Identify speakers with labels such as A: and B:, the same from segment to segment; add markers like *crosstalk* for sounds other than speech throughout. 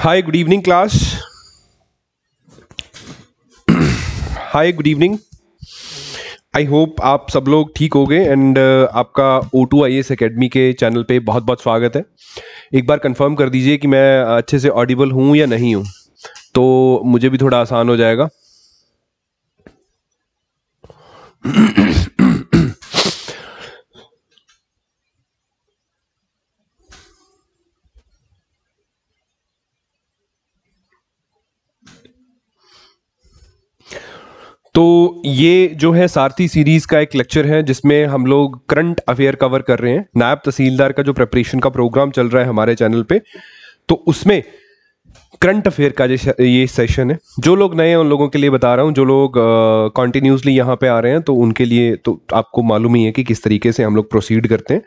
A: hi good evening class hi good evening I hope आप सब लोग ठीक हो गए एंड आपका O two I S academy के चैनल पे बहुत बहुत स्वागत है एक बार कंफर्म कर दीजिए कि मैं uh, अच्छे से ऑडिबल हूँ या नहीं हूँ तो मुझे भी थोड़ा आसान हो जाएगा *clears throat* *clears throat* तो ये जो है सारथी सीरीज का एक लेक्चर है जिसमें हम लोग करंट अफेयर कवर कर रहे हैं नायब तहसीलदार का जो प्रेपरेशन का प्रोग्राम चल रहा है हमारे चैनल पे तो उसमें करंट अफेयर का ये सेशन है जो लोग नए हैं उन लोगों के लिए बता रहा हूँ जो लोग कंटिन्यूसली यहाँ पे आ रहे हैं तो उनके लिए तो आपको मालूम ही है कि किस तरीके से हम लोग प्रोसीड करते हैं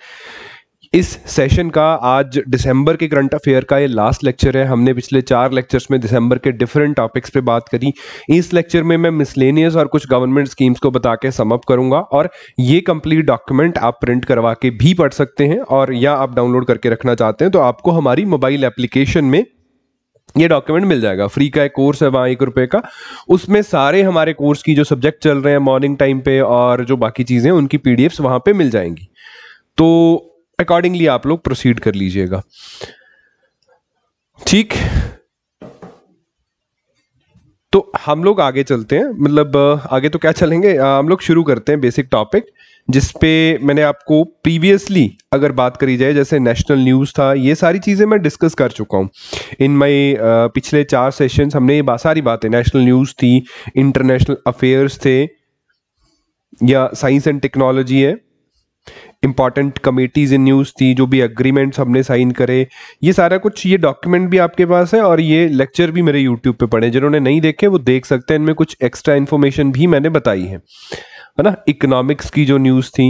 A: इस सेशन का आज दिसंबर के करंट अफेयर का ये लास्ट लेक्चर है हमने पिछले चार लेक्चर्स में दिसंबर के डिफरेंट टॉपिक्स पे बात करी इस लेक्चर में मैं मिसलेनियस और कुछ गवर्नमेंट स्कीम्स को बता के समअप करूंगा और ये कंप्लीट डॉक्यूमेंट आप प्रिंट करवा के भी पढ़ सकते हैं और या आप डाउनलोड करके रखना चाहते हैं तो आपको हमारी मोबाइल एप्लीकेशन में ये डॉक्यूमेंट मिल जाएगा फ्री का एक कोर्स है वहाँ एक रुपये का उसमें सारे हमारे कोर्स की जो सब्जेक्ट चल रहे हैं मॉर्निंग टाइम पे और जो बाकी चीज़ें उनकी पीडीएफ्स वहां पे मिल जाएंगी तो अकॉर्डिंगली आप लोग प्रोसीड कर लीजिएगा ठीक तो हम लोग आगे चलते हैं मतलब आगे तो क्या चलेंगे हम लोग शुरू करते हैं बेसिक टॉपिक जिस पे मैंने आपको प्रीवियसली अगर बात करी जाए जैसे नेशनल न्यूज़ था ये सारी चीज़ें मैं डिस्कस कर चुका हूँ इन माई पिछले चार सेशंस हमने ये सारी बातें नेशनल न्यूज़ थी इंटरनेशनल अफेयर्स थे या साइंस एंड टेक्नोलॉजी है इंपॉर्टेंट कमेटीज़ इन न्यूज़ थी जो भी अग्रीमेंट हमने साइन करे ये सारा कुछ ये डॉक्यूमेंट भी आपके पास है और ये लेक्चर भी मेरे यूट्यूब पे पड़े जिन्होंने नहीं देखे वो देख सकते हैं इनमें कुछ एक्स्ट्रा इन्फॉर्मेशन भी मैंने बताई है है ना इकोनॉमिक्स की जो न्यूज़ थी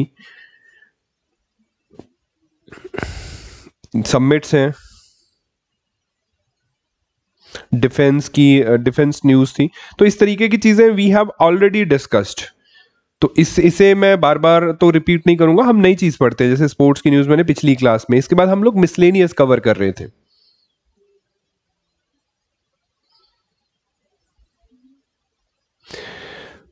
A: सबमिट्स हैं डिफेंस की डिफेंस न्यूज़ थी तो इस तरीके की चीज़ें वी हैव ऑलरेडी डिस्कस्ड तो इस इसे मैं बार बार तो रिपीट नहीं करूंगा हम नई चीज पढ़ते हैं जैसे स्पोर्ट्स की न्यूज मैंने पिछली क्लास में इसके बाद हम लोग मिसलेनियस कवर कर रहे थे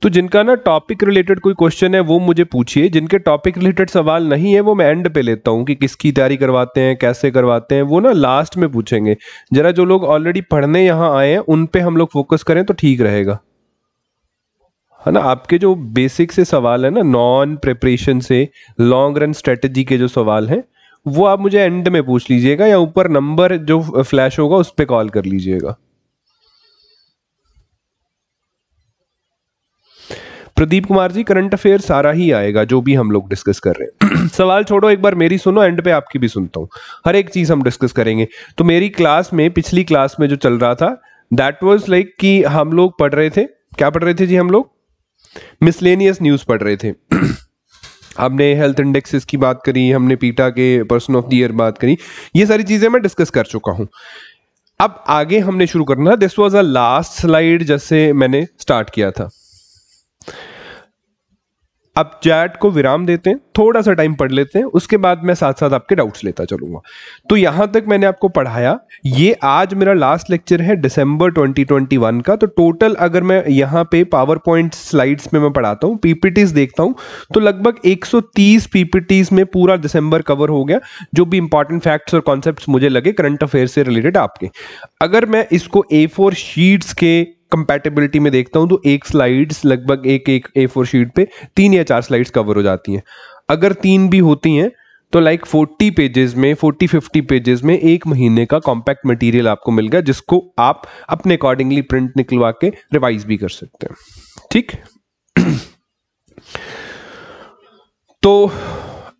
A: तो जिनका ना टॉपिक रिलेटेड कोई क्वेश्चन है वो मुझे पूछिए जिनके टॉपिक रिलेटेड सवाल नहीं है वो मैं एंड पे लेता हूँ कि किसकी तैयारी करवाते हैं कैसे करवाते हैं वो ना लास्ट में पूछेंगे जरा जो लोग ऑलरेडी पढ़ने यहाँ आए हैं उन पे हम लोग फोकस करें तो ठीक रहेगा है ना आपके जो बेसिक से सवाल है ना नॉन प्रिपरेशन से लॉन्ग रन स्ट्रेटजी के जो सवाल हैं वो आप मुझे एंड में पूछ लीजिएगा या ऊपर नंबर जो फ्लैश होगा उस पर कॉल कर लीजिएगा प्रदीप कुमार जी करंट अफेयर सारा ही आएगा जो भी हम लोग डिस्कस कर रहे हैं *clears throat* सवाल छोड़ो एक बार मेरी सुनो एंड पे आपकी भी सुनता हूं हर एक चीज़ हम डिस्कस करेंगे तो मेरी क्लास में पिछली क्लास में जो चल रहा था दैट वॉज लाइक कि हम लोग पढ़ रहे थे क्या पढ़ रहे थे जी हम लोग मिसलेनियस न्यूज़ पढ़ रहे थे *clears throat* हमने हेल्थ इंडेक्सेस की बात करी हमने पीटा के पर्सन ऑफ द ईयर बात करी ये सारी चीज़ें मैं डिस्कस कर चुका हूँ अब आगे हमने शुरू करना this was a last slide जैसे मैंने स्टार्ट किया था अब चैट को विराम देते हैं थोड़ा सा टाइम पढ़ लेते हैं उसके बाद मैं साथ साथ आपके डाउट्स लेता चलूंगा तो यहां तक मैंने आपको पढ़ाया ये आज मेरा लास्ट लेक्चर है दिसंबर 2021 का तो टोटल अगर मैं यहाँ पे पावर पॉइंट स्लाइड्स में मैं पढ़ाता हूँ पीपीटीज देखता हूँ तो लगभग 130 पीपीटीज में पूरा दिसंबर कवर हो गया जो भी इंपॉर्टेंट फैक्ट्स और कॉन्सेप्ट मुझे लगे करंट अफेयर से रिलेटेड आपके अगर मैं इसको ए शीट्स के कंपेटेबिलिटी में देखता हूं तो एक स्लाइड्स लगभग एक एक ए फोर शीट पे तीन या चार स्लाइड्स कवर हो जाती हैं अगर तीन भी होती हैं तो लाइक फोर्टी पेजेस में फोर्टी फिफ्टी पेजेस में एक महीने का कॉम्पैक्ट मटेरियल आपको मिल गया जिसको आप अपने अकॉर्डिंगली प्रिंट निकलवा के रिवाइज भी कर सकते हैं ठीक *clears throat* तो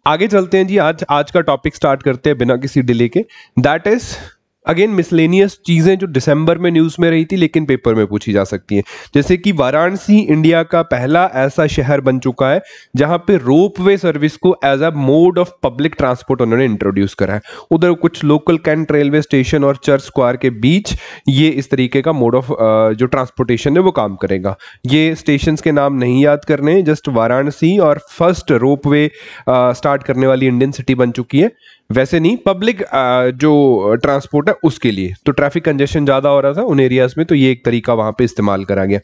A: आगे चलते हैं जी आज आज का टॉपिक स्टार्ट करते हैं बिना किसी डिले के दैट इज अगेन मिसलेनियस चीज़ें जो दिसंबर में न्यूज़ में रही थी लेकिन पेपर में पूछी जा सकती हैं जैसे कि वाराणसी इंडिया का पहला ऐसा शहर बन चुका है जहां पे रोप वे सर्विस को as a mode of public transport उन्होंने इंट्रोड्यूस करा है उधर कुछ लोकल कैंट रेलवे स्टेशन और चर्च स्क्वायर के बीच ये इस तरीके का मोड ऑफ जो ट्रांसपोर्टेशन है वो काम करेगा ये स्टेशन के नाम नहीं याद करने जस्ट वाराणसी और फर्स्ट रोप वे स्टार्ट करने वाली इंडियन सिटी बन चुकी है वैसे नहीं पब्लिक जो ट्रांसपोर्ट है उसके लिए तो ट्रैफिक कंजेशन ज़्यादा हो रहा था उन एरियाज में तो ये एक तरीका वहाँ पे इस्तेमाल करा गया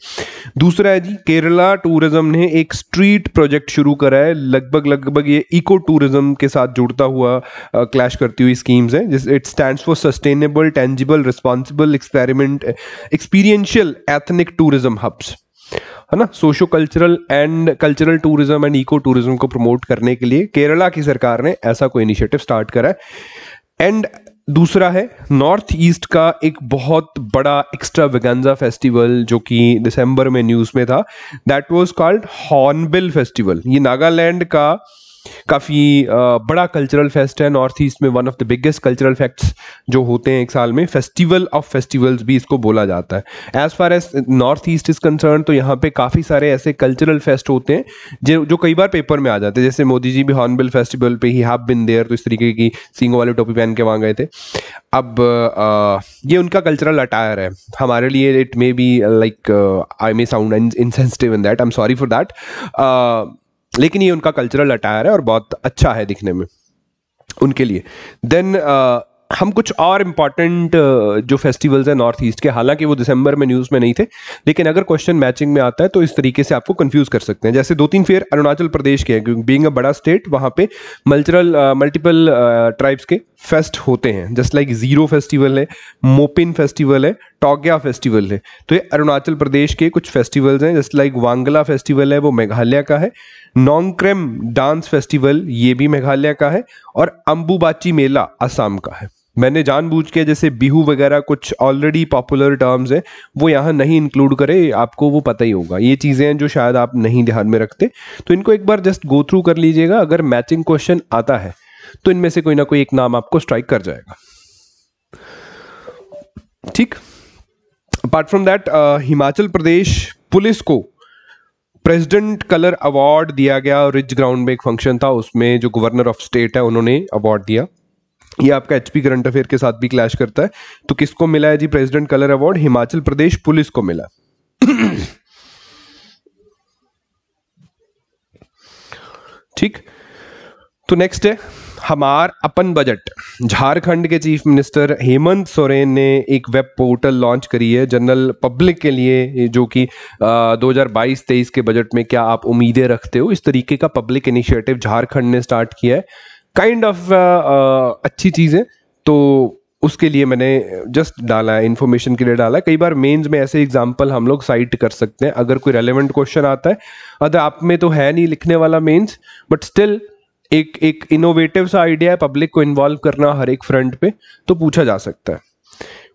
A: दूसरा है जी केरला टूरिज्म ने एक स्ट्रीट प्रोजेक्ट शुरू करा है लगभग लगभग ये इको टूरिज्म के साथ जुड़ता हुआ क्लैश करती हुई स्कीम्स है जिस it stand for sustainable tangible responsible experiment experiential ethnic tourism hubs है ना socio cultural and cultural tourism and eco tourism को प्रमोट करने के लिए केरला की सरकार ने ऐसा कोई इनिशिएटिव स्टार्ट करा है एंड दूसरा है नॉर्थ ईस्ट का एक बहुत बड़ा एक्स्ट्रा वेगेंजा फेस्टिवल जो कि दिसंबर में न्यूज़ में था that was called hornbill festival ये नागालैंड का काफ़ी बड़ा कल्चरल फेस्ट है नॉर्थ ईस्ट में one of the biggest cultural facts जो होते हैं एक साल में फेस्टिवल ऑफ फेस्टिवल्स भी इसको बोला जाता है as far as north east is concern तो यहाँ पे काफ़ी सारे ऐसे कल्चरल फेस्ट होते हैं जो जो कई बार पेपर में आ जाते हैं जैसे मोदी जी भी हॉर्नबिल फेस्टिवल पे ही हाफ बिन देयर तो इस तरीके की सिंगों वाले टोपी पहन के वहाँ गए थे अब आ, ये उनका कल्चरल अटायर है हमारे लिए it may be like I may sound insensitive in that I am sorry for that लेकिन ये उनका कल्चरल अटायर है और बहुत अच्छा है दिखने में उनके लिए देन uh, हम कुछ और इम्पॉर्टेंट uh, जो फेस्टिवल्स हैं नॉर्थ ईस्ट के हालांकि वो दिसंबर में न्यूज़ में नहीं थे लेकिन अगर क्वेश्चन मैचिंग में आता है तो इस तरीके से आपको कंफ्यूज कर सकते हैं जैसे दो तीन फेयर अरुणाचल प्रदेश के हैं क्योंकि बींग अ बड़ा स्टेट वहाँ पे मल्चरल मल्टीपल ट्राइब्स के फेस्ट होते हैं जस्ट लाइक ज़ीरो फेस्टिवल है मोपिन फेस्टिवल है टोग्या फेस्टिवल है तो ये अरुणाचल प्रदेश के कुछ फेस्टिवल्स हैं जस्ट लाइक वांगला फेस्टिवल है वो मेघालय का है नोंग्क्रेम डांस फेस्टिवल ये भी मेघालय का है और अम्बुबाची मेला असम का है मैंने जानबूझ के जैसे बिहू वगैरह कुछ ऑलरेडी पॉपुलर टर्म्स हैं वो यहाँ नहीं इंक्लूड करे आपको वो पता ही होगा ये चीज़ें हैं जो शायद आप नहीं ध्यान में रखते तो इनको एक बार जस्ट गो थ्रू कर लीजिएगा अगर मैचिंग क्वेश्चन आता है तो इनमें से कोई ना कोई एक नाम आपको स्ट्राइक कर जाएगा ठीक apart from that Himachal Pradesh police को प्रेसिडेंट कलर अवार्ड दिया गया रिच ग्राउंड में एक फंक्शन था उसमें जो गवर्नर ऑफ स्टेट है उन्होंने अवार्ड दिया ये आपका एचपी करंट अफेयर के साथ भी क्लैश करता है तो किसको मिला है जी president colour award Himachal Pradesh police को मिला ठीक तो नेक्स्ट है हमार अपन बजट झारखंड के चीफ मिनिस्टर हेमंत सोरेन ने एक वेब पोर्टल लॉन्च करी है जनरल पब्लिक के लिए जो कि 2022-23 के बजट में क्या आप उम्मीदें रखते हो इस तरीके का पब्लिक इनिशिएटिव झारखंड ने स्टार्ट किया है काइंड kind ऑफ of, अच्छी चीज़ है तो उसके लिए मैंने जस्ट डाला है इन्फॉर्मेशन के लिए डाला है कई बार मेंस में ऐसे एग्जांपल हम लोग साइट कर सकते हैं अगर कोई रेलेवेंट क्वेश्चन आता है अगर आप में तो है नहीं लिखने वाला मेंस बट स्टिल एक एक इनोवेटिव सा आइडिया है पब्लिक को इन्वॉल्व करना हर एक फ्रंट पे तो पूछा जा सकता है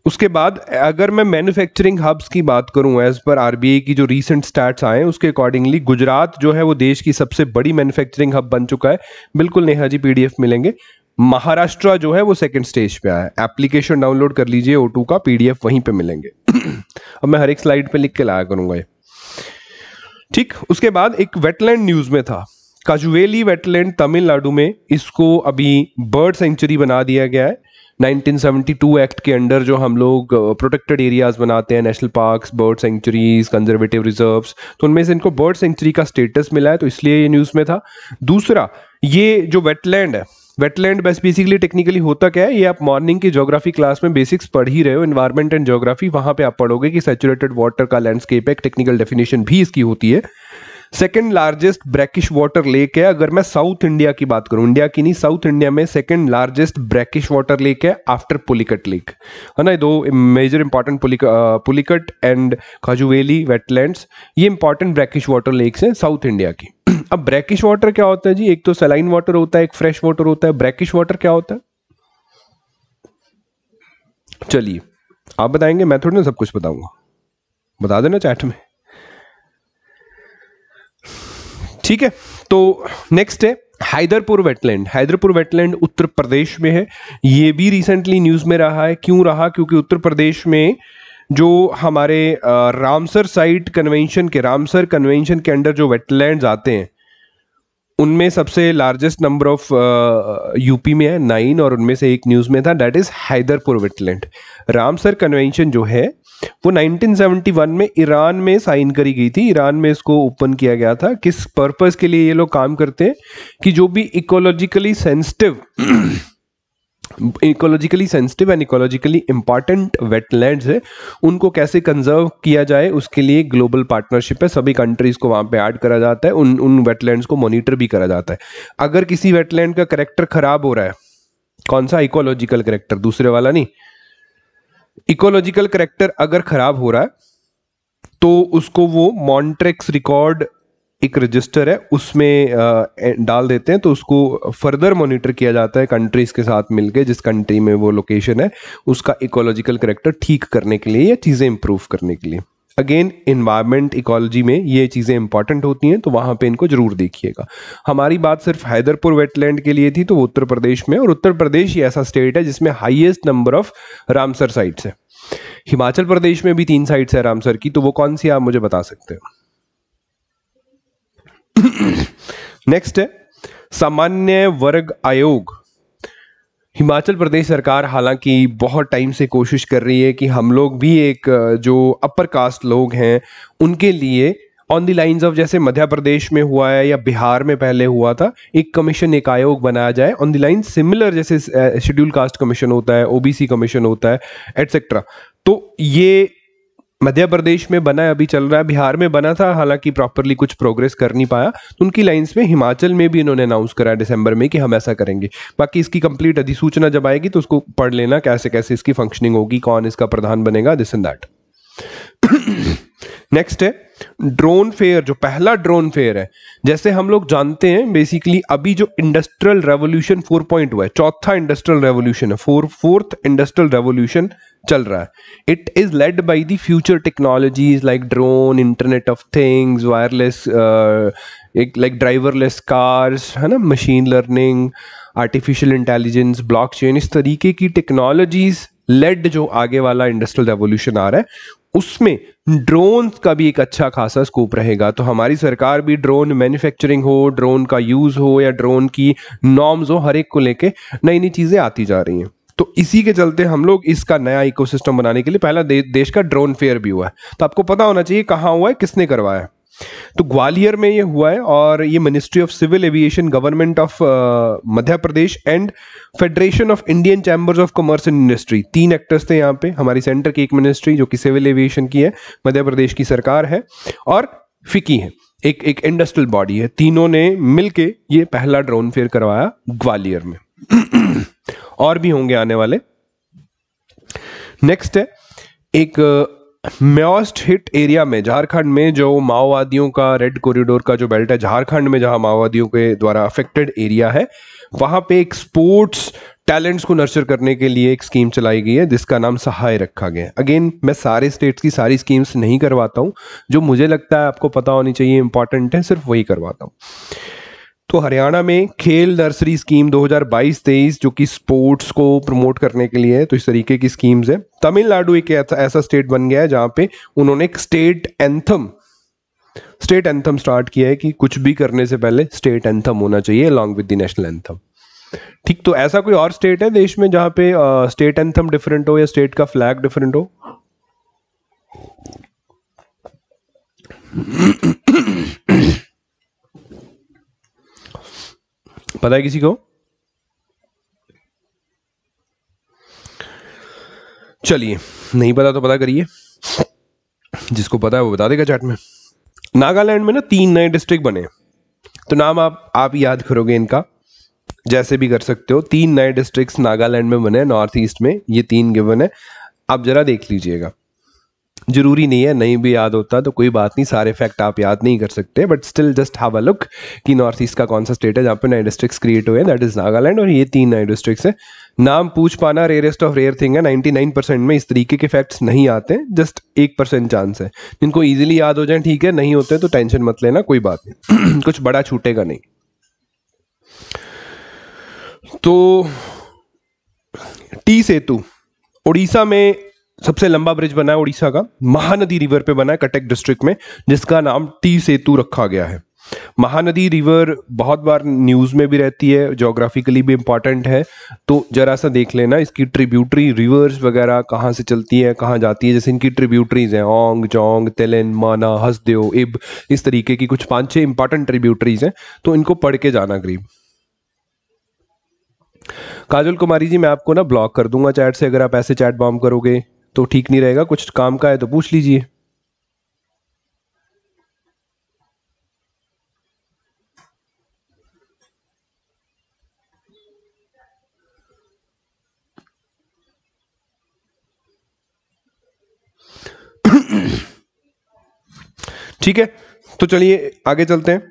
A: उसके बाद अगर मैं मैन्युफैक्चरिंग हब्स की बात करूं एज पर आरबीआई की जो रीसेंट स्टैट्स आए हैं उसके अकॉर्डिंगली गुजरात जो है वो देश की सबसे बड़ी मैन्युफैक्चरिंग हब बन चुका है बिल्कुल नेहा जी पीडीएफ मिलेंगे महाराष्ट्र जो है वो सेकंड स्टेज पे आया है एप्लीकेशन डाउनलोड कर लीजिए ओ का पीडीएफ वहीं पे मिलेंगे अब मैं हर एक स्लाइड पे लिख के लाया करूंगा ये ठीक उसके बाद एक वेटलैंड न्यूज में था काजुवेली वेटलैंड तमिलनाडु में इसको अभी बर्ड सेंचुरी बना दिया गया है 1972 एक्ट के अंडर जो हम लोग प्रोटेक्टेड एरियाज बनाते हैं national parks bird sanctuaries conservative reserves तो उनमें से इनको बर्ड सेंचुरी का स्टेटस मिला है तो इसलिए ये न्यूज़ में था दूसरा ये जो वेटलैंड है वेटलैंड बस बेसिकली टेक्निकली होता क्या है ये आप मॉर्निंग की ज्योग्राफी क्लास में बेसिक्स पढ़ ही रहे हो इन्वायरमेंट एंड ज्योग्राफी वहाँ पे आप पढ़ोगे कि सेचुरेटेड वाटर का लैंडस्केप है टेक्निकल डेफिनेशन भी इसकी होती है second largest brackish water lake है अगर मैं साउथ इंडिया की बात करूं इंडिया की नहीं साउथ इंडिया में second largest brackish water lake है आफ्टर पुलिकट लेक है ना दो major important Pulicat and Kazhuveli wetlands ये इंपॉर्टेंट ब्रैकिश वाटर लेक्स हैं साउथ इंडिया की *clears throat* अब ब्रैकिश वाटर क्या होता है जी एक तो सलाइन वाटर होता है एक फ्रेश वाटर होता है ब्रैकिश वाटर क्या होता है चलिए आप बताएंगे मैं थोड़ी ना सब कुछ बताऊंगा बता देना चैट में ठीक है तो नेक्स्ट है हैदरपुर वेटलैंड हैदरपुर वेटलैंड उत्तर प्रदेश में है ये भी रिसेंटली न्यूज़ में रहा है क्यों रहा क्योंकि उत्तर प्रदेश में जो हमारे रामसर साइट कन्वेंशन के रामसर कन्वेंशन के अंडर जो वेटलैंड आते हैं उनमें सबसे लार्जेस्ट नंबर ऑफ यूपी में है नाइन और उनमें से एक न्यूज़ में था that is Haiderpur wetland Ramsar convention जो है वो 1971 में ईरान में साइन करी गई थी ईरान में इसको ओपन किया गया था किस पर्पज़ के लिए ये लोग काम करते हैं कि जो भी ecologically sensitive ecologically sensitive and ecologically important wetland है उनको कैसे कंजर्व किया जाए उसके लिए ग्लोबल पार्टनरशिप है सभी कंट्रीज़ को वहाँ पे ऐड करा जाता है उन उन वेटलैंड को मॉनिटर भी करा जाता है अगर किसी वेटलैंड का करेक्टर ख़राब हो रहा है कौन सा इकोलॉजिकल करेक्टर दूसरे वाला नहीं इकोलॉजिकल करेक्टर अगर खराब हो रहा है तो उसको वो मॉन्ट्रेक्स रिकॉर्ड एक रजिस्टर है उसमें डाल देते हैं तो उसको फर्दर मॉनिटर किया जाता है कंट्रीज के साथ मिलके जिस कंट्री में वो लोकेशन है उसका इकोलॉजिकल करेक्टर ठीक करने के लिए या चीज़ें इंप्रूव करने के लिए अगेन इन्वायरमेंट इकोलॉजी में ये चीज़ें इंपॉर्टेंट होती हैं तो वहाँ पे इनको जरूर देखिएगा हमारी बात सिर्फ हैदरपुर वेटलैंड के लिए थी तो उत्तर प्रदेश में और उत्तर प्रदेश ही ऐसा स्टेट है जिसमें highest number of Ramsar sites है हिमाचल प्रदेश में भी तीन साइट्स है रामसर की तो वो कौन सी आप मुझे बता सकते हो नेक्स्ट *coughs* है सामान्य वर्ग आयोग हिमाचल प्रदेश सरकार हालांकि बहुत टाइम से कोशिश कर रही है कि हम लोग भी एक जो अपर कास्ट लोग हैं उनके लिए ऑन दी लाइंस ऑफ जैसे मध्य प्रदेश में हुआ है या बिहार में पहले हुआ था एक कमीशन एक आयोग बनाया जाए ऑन दी लाइन सिमिलर जैसे शेड्यूल कास्ट कमीशन होता है ओबीसी कमीशन होता है एटसेट्रा तो ये मध्य प्रदेश में बना है अभी चल रहा है बिहार में बना था हालांकि प्रॉपरली कुछ प्रोग्रेस कर नहीं पाया तो उनकी लाइंस में हिमाचल में भी इन्होंने अनाउंस करा दिसंबर में कि हम ऐसा करेंगे बाकी इसकी कंप्लीट अधिसूचना जब आएगी तो उसको पढ़ लेना कैसे कैसे इसकी फंक्शनिंग होगी कौन इसका प्रधान बनेगा दिस एंड दैट नेक्स्ट है ड्रोन फेयर जो पहला ड्रोन फेयर है जैसे हम लोग जानते हैं बेसिकली अभी जो इंडस्ट्रियल रेवोल्यूशन 4.0 पॉइंट है चौथा इंडस्ट्रियल रेवोल्यूशन है फोर फोर्थ इंडस्ट्रियल रेवोल्यूशन चल रहा है it is led by the future technologies like drone internet of things wireless एक लाइक ड्राइवरलेस कार्स है ना machine learning artificial intelligence blockchain इस तरीके की टेक्नोलॉजीज लेड जो आगे वाला इंडस्ट्रियल रेवोल्यूशन आ रहा है उसमें ड्रोन का भी एक अच्छा खासा स्कोप रहेगा तो हमारी सरकार भी ड्रोन मैन्युफैक्चरिंग हो ड्रोन का यूज हो या ड्रोन की नॉर्म्स हो हर एक को लेके नई नई चीजें आती जा रही हैं तो इसी के चलते हम लोग इसका नया इकोसिस्टम बनाने के लिए पहला दे, देश का ड्रोन फेयर भी हुआ है तो आपको पता होना चाहिए कहाँ हुआ है किसने करवाया है तो ग्वालियर में ये हुआ है और ये ministry of civil aviation government of Madhya Pradesh and federation of Indian chambers of commerce and industry तीन एक्टर्स थे यहाँ पे हमारी सेंटर की एक मिनिस्ट्री जो कि सिविल एविएशन की है मध्य प्रदेश की सरकार है और फिकी है एक एक इंडस्ट्रियल बॉडी है तीनों ने मिलके ये पहला ड्रोन फेयर करवाया ग्वालियर में और भी होंगे आने वाले नेक्स्ट है एक म्योस्ट हिट एरिया में झारखंड में जो माओवादियों का रेड कॉरिडोर का जो बेल्ट है झारखंड में जहां माओवादियों के द्वारा अफेक्टेड एरिया है वहां पे एक स्पोर्ट्स टैलेंट्स को नर्चर करने के लिए एक स्कीम चलाई गई है जिसका नाम सहाय रखा गया है अगेन मैं सारे स्टेट्स की सारी स्कीम्स नहीं करवाता हूँ जो मुझे लगता है आपको पता होनी चाहिए इंपॉर्टेंट है सिर्फ वही करवाता हूँ तो हरियाणा में खेल नर्सरी स्कीम 2022-23 जो कि स्पोर्ट्स को प्रमोट करने के लिए है तो इस तरीके की स्कीम्स है तमिलनाडु एक ऐसा स्टेट बन गया है जहां पे उन्होंने एक state anthem state anthem start किया है कि कुछ भी करने से पहले स्टेट एंथम होना चाहिए along with the national anthem ठीक तो ऐसा कोई और स्टेट है देश में जहां पे स्टेट एंथम डिफरेंट हो या स्टेट का फ्लैग डिफरेंट हो पता है किसी को चलिए नहीं पता तो पता करिए जिसको पता है वो बता देगा चैट में नागालैंड में ना तीन नए डिस्ट्रिक्ट बने तो नाम आप आप याद करोगे इनका जैसे भी कर सकते हो तीन नए डिस्ट्रिक्ट्स नागालैंड में बने नॉर्थ ईस्ट में ये तीन गिवन है आप जरा देख लीजिएगा ज़रूरी नहीं है नहीं भी याद होता तो कोई बात नहीं सारे फैक्ट आप याद नहीं कर सकते but still just have a look कि नॉर्थ ईस्ट का कौन सा स्टेट है जहाँ पे नए डिस्ट्रिक्ट्स क्रिएट हुए हैं दैट इज़ नागालैंड और ये तीन नए डिस्ट्रिक्स है नाम पूछ पाना रेयरेस्ट ऑफ रेयर थिंग है नाइन परसेंट में इस तरीके के फैक्ट्स नहीं आते हैं जस्ट एक परसेंट चांस है जिनको ईजिली याद हो जाए ठीक है नहीं होते तो टेंशन मत लेना कोई बात नहीं *clears throat* कुछ बड़ा छूटेगा नहीं तो टी सेतु उड़ीसा में सबसे लंबा ब्रिज बना है उड़ीसा का महानदी रिवर पे बना है कटक डिस्ट्रिक्ट में जिसका नाम टी सेतु रखा गया है महानदी रिवर बहुत बार न्यूज़ में भी रहती है जोग्राफिकली भी इंपॉर्टेंट है तो जरा सा देख लेना इसकी ट्रिब्यूटरी रिवर्स वगैरह कहाँ से चलती है कहाँ जाती है जैसे इनकी ट्रिब्यूटरीज हैं ओंग जोंग तेलेन माना हसदेव इब इस तरीके की कुछ पांच छह इंपॉर्टेंट ट्रिब्यूटरीज हैं तो इनको पढ़ के जाना गरीब काजल कुमारी जी मैं आपको ना ब्लॉक कर दूंगा चैट से अगर आप ऐसे चैट बॉम्ब करोगे तो ठीक नहीं रहेगा कुछ काम का है तो पूछ लीजिए ठीक है तो चलिए आगे चलते हैं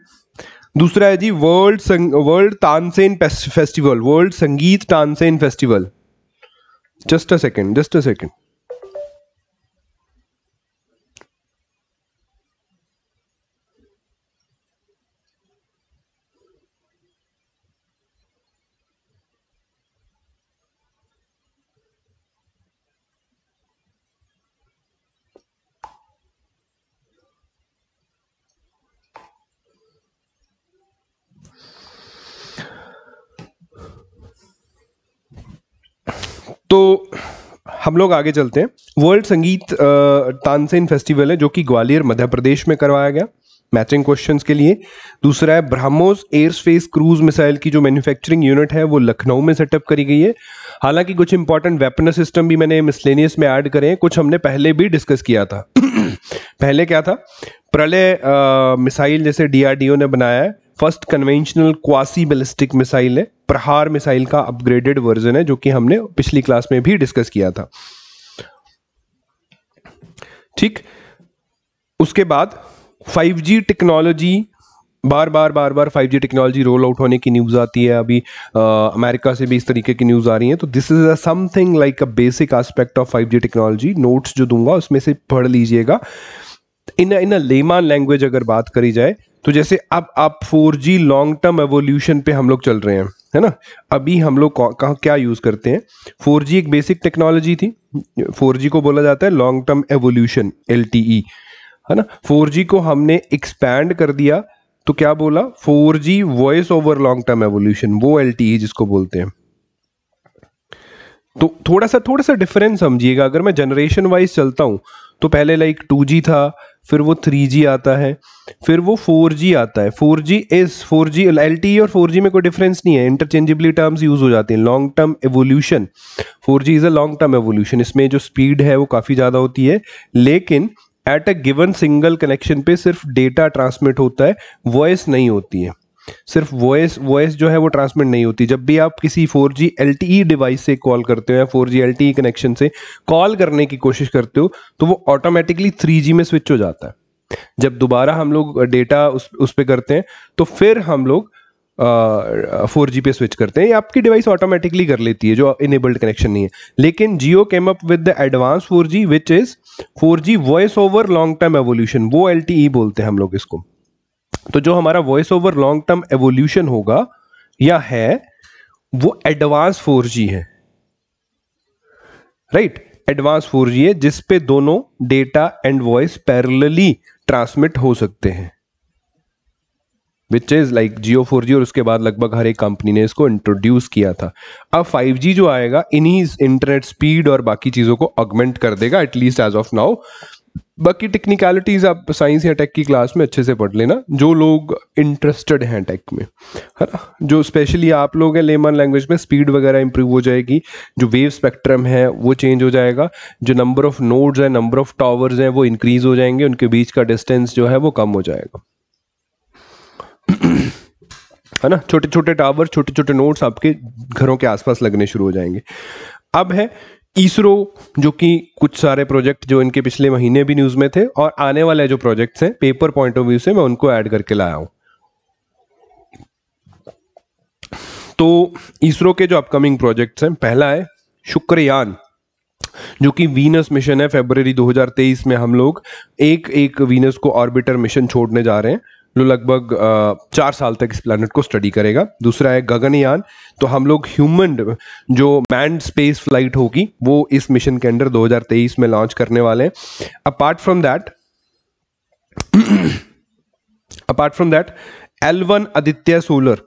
A: दूसरा है जी world world Tansen festival world Sangeet Tansen festival just a second just a second हम लोग आगे चलते हैं वर्ल्ड संगीत तानसेन फेस्टिवल है जो कि ग्वालियर मध्य प्रदेश में करवाया गया मैचिंग क्वेश्चंस के लिए दूसरा है BrahMos air space cruise missile की जो मैन्युफैक्चरिंग यूनिट है वो लखनऊ में सेटअप करी गई है हालांकि कुछ इंपॉर्टेंट वेपन सिस्टम भी मैंने मिसलेनियस में ऐड करे हैं कुछ हमने पहले भी डिस्कस किया था *clears throat* पहले क्या था प्रलय मिसाइल जैसे डीआरडीओ ने बनाया है first conventional quasi ballistic missile है प्रहार मिसाइल का अपग्रेडेड वर्जन है जो कि हमने पिछली क्लास में भी डिस्कस किया था ठीक उसके बाद 5G टेक्नोलॉजी बार बार बार बार 5G टेक्नोलॉजी रोल आउट होने की न्यूज़ आती है अभी आ, अमेरिका से भी इस तरीके की न्यूज़ आ रही है तो this is a something like a basic aspect of 5G technology notes जो दूंगा उसमें से पढ़ लीजिएगा इन इन लेमान लैंग्वेज अगर बात करी जाए तो जैसे अब आप 4G लॉन्ग टर्म एवोल्यूशन पे हम लोग चल रहे हैं है ना अभी हम लोग कहाँ क्या यूज़ करते हैं 4G एक बेसिक टेक्नोलॉजी थी 4G को बोला जाता है लॉन्ग टर्म एवोल्यूशन एल है ना 4G को हमने एक्सपैंड कर दिया तो क्या बोला 4G voice over long term evolution वो एल e जिसको बोलते हैं तो थोड़ा सा थोड़ा सा डिफरेंस समझिएगा अगर मैं जनरेशन वाइज चलता हूँ तो पहले लाइक टू जी था फिर वो थ्री जी आता है फिर वो फोर जी आता है four G is four G L T और फोर जी में कोई डिफरेंस नहीं है इंटरचेंजेबली टर्म्स यूज़ हो जाते हैं long term evolution four G is a long term evolution इसमें जो स्पीड है वो काफ़ी ज़्यादा होती है लेकिन at a given single connection पे सिर्फ डेटा ट्रांसमिट होता है वॉइस नहीं होती है सिर्फ वॉइस वॉइस जो है वो ट्रांसमिट नहीं होती जब भी आप किसी 4G जी एल डिवाइस से कॉल करते हो या 4G LTE एल कनेक्शन से कॉल करने की कोशिश करते हो तो वो ऑटोमेटिकली 3G में स्विच हो जाता है जब दोबारा हम लोग डेटा उस उस पर करते हैं तो फिर हम लोग फोर जी पे स्विच करते हैं ये आपकी डिवाइस ऑटोमेटिकली कर लेती है जो इनेबल्ड कनेक्शन नहीं है लेकिन Jio came up with the advance four G which is four G voice over long term evolution वो एल e बोलते हैं हम लोग इसको तो जो हमारा voice over long term evolution होगा या है वो एडवांस 4G है राइट एडवांस 4G है जिस पे दोनों data and voice parallelly transmit हो सकते हैं which is like Jio four G और उसके बाद लगभग हर एक कंपनी ने इसको इंट्रोड्यूस किया था अब 5G जो आएगा इन्हीं इंटरनेट स्पीड और बाकी चीज़ों को ऑगमेंट कर देगा एटलीस्ट एज ऑफ नाउ बाकी टेक्निकलिटीज आप साइंस या टेक की क्लास में अच्छे से पढ़ लेना जो लोग इंटरेस्टेड हैं टेक में है ना जो स्पेशली आप लोग हैं लेमन लैंग्वेज में स्पीड वगैरह इंप्रूव हो जाएगी जो वेव स्पेक्ट्रम है वो चेंज हो जाएगा जो नंबर ऑफ नोड्स है नंबर ऑफ टावर्स हैं वो इंक्रीज हो जाएंगे उनके बीच का डिस्टेंस जो है वो कम हो जाएगा है ना छोटे छोटे टावर छोटे छोटे नोट्स आपके घरों के आसपास लगने शुरू हो जाएंगे अब है इसरो जो कि कुछ सारे प्रोजेक्ट जो इनके पिछले महीने भी न्यूज में थे और आने वाले जो प्रोजेक्ट्स हैं पेपर पॉइंट ऑफ व्यू से मैं उनको ऐड करके लाया हूं तो इसरो के जो अपकमिंग प्रोजेक्ट्स हैं पहला है शुक्रयान जो कि वीनस मिशन है फेबररी 2023 में हम लोग एक एक वीनस को ऑर्बिटर मिशन छोड़ने जा रहे हैं जो लगभग चार साल तक इस प्लानट को स्टडी करेगा दूसरा है गगनयान तो हम लोग ह्यूमन जो मैन स्पेस फ्लाइट होगी वो इस मिशन के अंडर 2023 में लॉन्च करने वाले हैं apart from that apart from that L one Aditya solar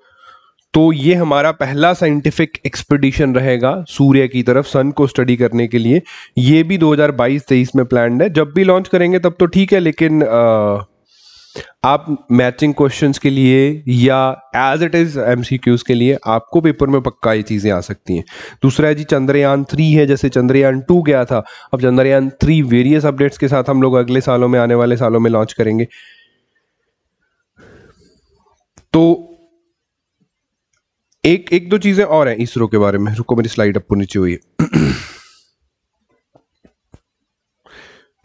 A: तो ये हमारा पहला साइंटिफिक एक्सपीडिशन रहेगा सूर्य की तरफ सन को स्टडी करने के लिए ये भी 2022-23 में प्लान है जब भी लॉन्च करेंगे तब तो ठीक है लेकिन आ, आप मैचिंग क्वेश्चंस के लिए या एज इट इज एमसीक्यूज के लिए आपको पेपर में पक्का ये चीजें आ सकती हैं दूसरा है जी चंद्रयान थ्री है जैसे चंद्रयान टू गया था अब चंद्रयान थ्री वेरियस अपडेट्स के साथ हम लोग अगले सालों में आने वाले सालों में लॉन्च करेंगे तो एक एक दो चीजें और हैं इसरो के बारे में रुको मेरी स्लाइड अपू नीचे हुई है *clears throat*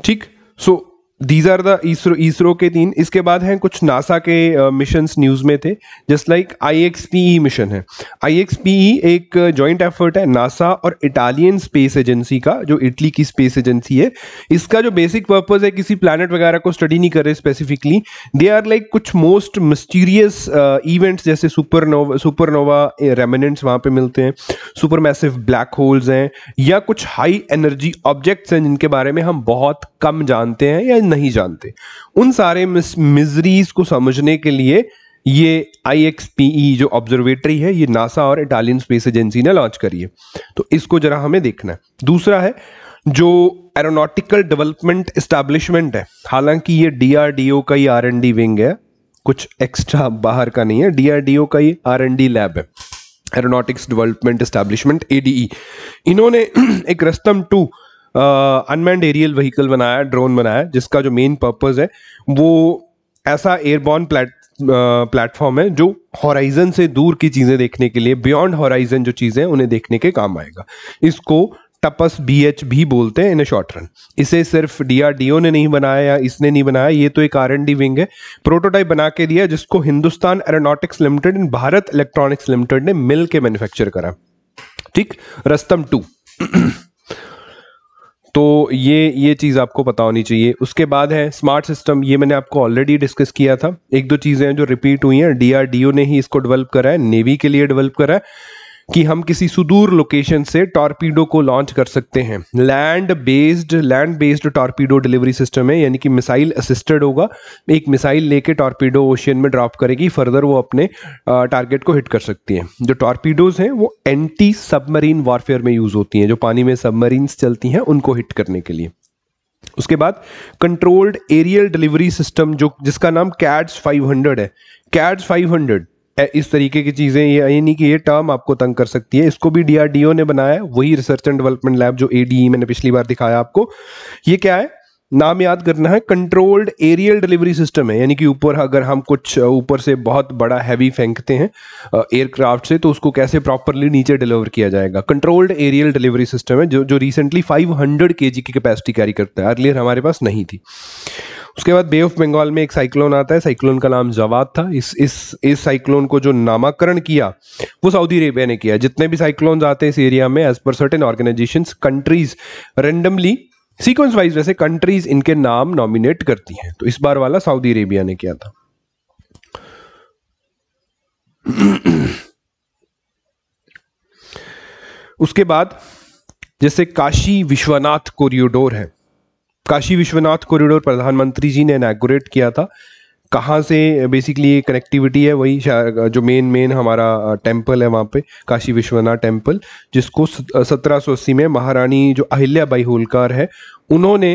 A: ठीक so so, these are the ISRO ISRO के तीन इसके बाद हैं कुछ नासा के मिशन uh, न्यूज़ में थे just like I X P E mission है आई एक्स पी ई एक जॉइंट एफर्ट है नासा और इटालियन स्पेस एजेंसी का जो इटली की स्पेस एजेंसी है इसका जो बेसिक पर्पज़ है किसी प्लानट वगैरह को स्टडी नहीं कर रहे स्पेसिफिकली दे आर लाइक कुछ मोस्ट मिस्टीरियस इवेंट्स जैसे सुपरनोवा सुपरनोवा रेमिनेंट्स वहाँ पे मिलते हैं सुपर मैसिव ब्लैक होल्स हैं या कुछ हाई एनर्जी ऑब्जेक्ट्स हैं जिनके बारे में हम बहुत कम जानते हैं या नहीं जानते उन सारे मिजरीज को समझने के लिए ये आई e जो ऑब्जर्वेटरी है ये नासा और इटालियन स्पेस एजेंसी ने लॉन्च करी है तो इसको जरा हमें देखना है दूसरा है जो एरोनॉटिकल डेवलपमेंट इस्टेब्लिशमेंट है हालांकि ये डीआरडीओ का ही आर विंग है कुछ एक्स्ट्रा बाहर का नहीं है डीआरडीओ का ही आर लैब है एरोनॉटिक्स डेवलपमेंट इस्टेब्लिशमेंट एडीई इन्होंने *clears throat* एक Rustom two unmanned aerial vehicle बनाया ड्रोन बनाया जिसका जो मेन पर्पज है वो ऐसा एयरबॉर्न प्लेट प्लेटफॉर्म है जो हॉराइजन से दूर की चीज़ें देखने के लिए बियॉन्ड हॉराइजन जो चीज़ें उन्हें देखने के काम आएगा इसको टपस बी एच भी बोलते हैं इन शॉर्ट रन इसे सिर्फ डीआरडीओ ने नहीं बनाया या इसने नहीं बनाया ये तो एक आर एन डी विंग है प्रोटोटाइप बना के दिया जिसको Hindustan aeronautics limited and Bharat electronics limited ने मिल के मैन्युफैक्चर करा ठीक रस्तम टू *clears throat* तो ये ये चीज़ आपको पता होनी चाहिए उसके बाद है स्मार्ट सिस्टम ये मैंने आपको ऑलरेडी डिस्कस किया था एक दो चीज़ें हैं जो रिपीट हुई हैं डीआरडीओ ने ही इसको डेवलप करा है नेवी के लिए डेवलप करा है कि हम किसी सुदूर लोकेशन से टॉर्पीडो को लॉन्च कर सकते हैं land based land based torpedo delivery system है यानी कि मिसाइल असिस्टेड होगा एक मिसाइल लेके टॉर्पीडो ओशियन में ड्रॉप करेगी फर्दर वो अपने टारगेट को हिट कर सकती है जो टॉर्पीडोज हैं वो एंटी सबमरीन वॉरफेयर में यूज़ होती हैं जो पानी में सबमरीन्स चलती हैं उनको हिट करने के लिए उसके बाद कंट्रोल्ड एरियल डिलीवरी सिस्टम जो जिसका नाम कैड्स 500 है कैड्स 500 इस तरीके की चीज़ें ये यानी कि ये टर्म आपको तंग कर सकती है इसको भी डीआरडीओ ने बनाया वही रिसर्च एंड डेवलपमेंट लैब जो एडीई e मैंने पिछली बार दिखाया आपको ये क्या है नाम याद करना है कंट्रोल्ड एरियल डिलीवरी सिस्टम है यानी कि ऊपर अगर हम कुछ ऊपर से बहुत बड़ा हैवी फेंकते हैं एयरक्राफ्ट से तो उसको कैसे प्रॉपरली नीचे डिलीवर किया जाएगा कंट्रोल्ड एरियल डिलीवरी सिस्टम है जो जो रिसेंटली 500 केजी की कैपेसिटी कैरी करता है अर्लियर हमारे पास नहीं थी उसके बाद बे ऑफ बंगाल में एक साइक्लोन आता है साइक्लोन का नाम जवाब था इस इस इस साइक्लोन को जो नामकरण किया वो सऊदी अरेबिया ने किया जितने भी साइक्लोन आते हैं इस एरिया में as per certain organisation countries randomly sequence wise वैसे कंट्रीज इनके नाम नॉमिनेट करती हैं तो इस बार वाला सऊदी अरेबिया ने किया था उसके बाद जैसे काशी विश्वनाथ कॉरिडोर है काशी विश्वनाथ कॉरिडोर प्रधानमंत्री जी ने इनाग्रेट किया था कहाँ से बेसिकली ये कनेक्टिविटी है वही जो मेन मेन हमारा टेम्पल है वहाँ पे काशी विश्वनाथ टेम्पल जिसको अस्सी में महारानी जो अहिल्या बाई होलकार है उन्होंने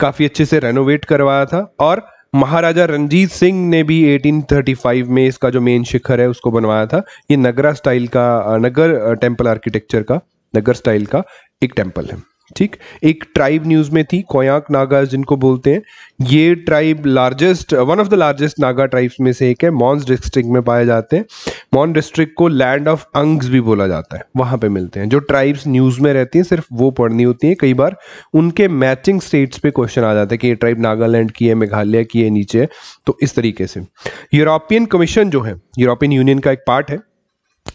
A: काफ़ी अच्छे से रेनोवेट करवाया था और महाराजा रंजीत सिंह ने भी 1835 में इसका जो मेन शिखर है उसको बनवाया था ये नगरा स्टाइल का नगर टेम्पल आर्किटेक्चर का नगर स्टाइल का एक टेम्पल है ठीक एक ट्राइब न्यूज में थी कोयाक नागा जिनको बोलते हैं ये tribe largest one of the largest Naga tribes में से एक है मॉन्स डिस्ट्रिक्ट में पाए जाते हैं मॉन डिस्ट्रिक्ट को लैंड ऑफ अंग्स भी बोला जाता है वहां पे मिलते हैं जो ट्राइब्स न्यूज में रहती हैं सिर्फ वो पढ़नी होती है कई बार उनके मैचिंग स्टेट्स पे क्वेश्चन आ जाते हैं कि ये ट्राइब नागालैंड की है मेघालय की है नीचे तो इस तरीके से यूरोपियन कमीशन जो है यूरोपियन यूनियन का एक पार्ट है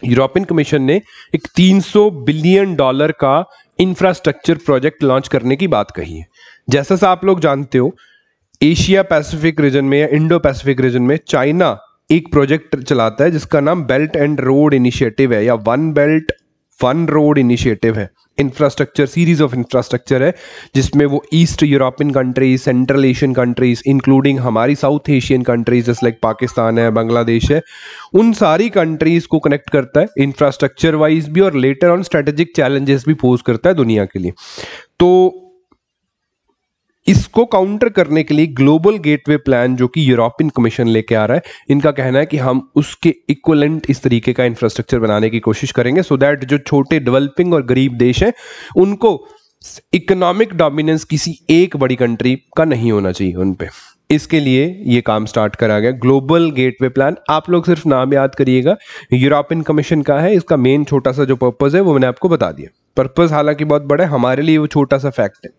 A: यूरोपियन कमीशन ने एक 300 बिलियन डॉलर का इंफ्रास्ट्रक्चर प्रोजेक्ट लॉन्च करने की बात कही है जैसा सा आप लोग जानते हो एशिया पैसिफिक रीजन में या इंडो पैसिफिक रीजन में चाइना एक प्रोजेक्ट चलाता है जिसका नाम बेल्ट एंड रोड इनिशिएटिव है या one belt one road initiative है इंफ्रास्ट्रक्चर सीरीज ऑफ इंफ्रास्ट्रक्चर है जिसमें वो east European countries central Asian countries including हमारी साउथ एशियन कंट्रीज जैसे लाइक पाकिस्तान है बांग्लादेश है उन सारी कंट्रीज को कनेक्ट करता है इंफ्रास्ट्रक्चर वाइज भी और लेटर ऑन स्ट्रेटेजिक चैलेंजेस भी पोज करता है दुनिया के लिए तो इसको काउंटर करने के लिए ग्लोबल गेटवे प्लान जो कि यूरोपियन कमीशन लेके आ रहा है इनका कहना है कि हम उसके इक्वलेंट इस तरीके का इंफ्रास्ट्रक्चर बनाने की कोशिश करेंगे सो so दैट जो छोटे डेवलपिंग और गरीब देश हैं उनको इकोनॉमिक डोमिनेंस किसी एक बड़ी कंट्री का नहीं होना चाहिए उन पर इसके लिए ये काम स्टार्ट करा गया ग्लोबल गेटवे प्लान आप लोग सिर्फ नाम याद करिएगा यूरोपियन कमीशन का है इसका मेन छोटा सा जो पर्पज़ है वो मैंने आपको बता दिया पर्पज़ हालांकि बहुत बड़ा है हमारे लिए वो छोटा सा फैक्ट है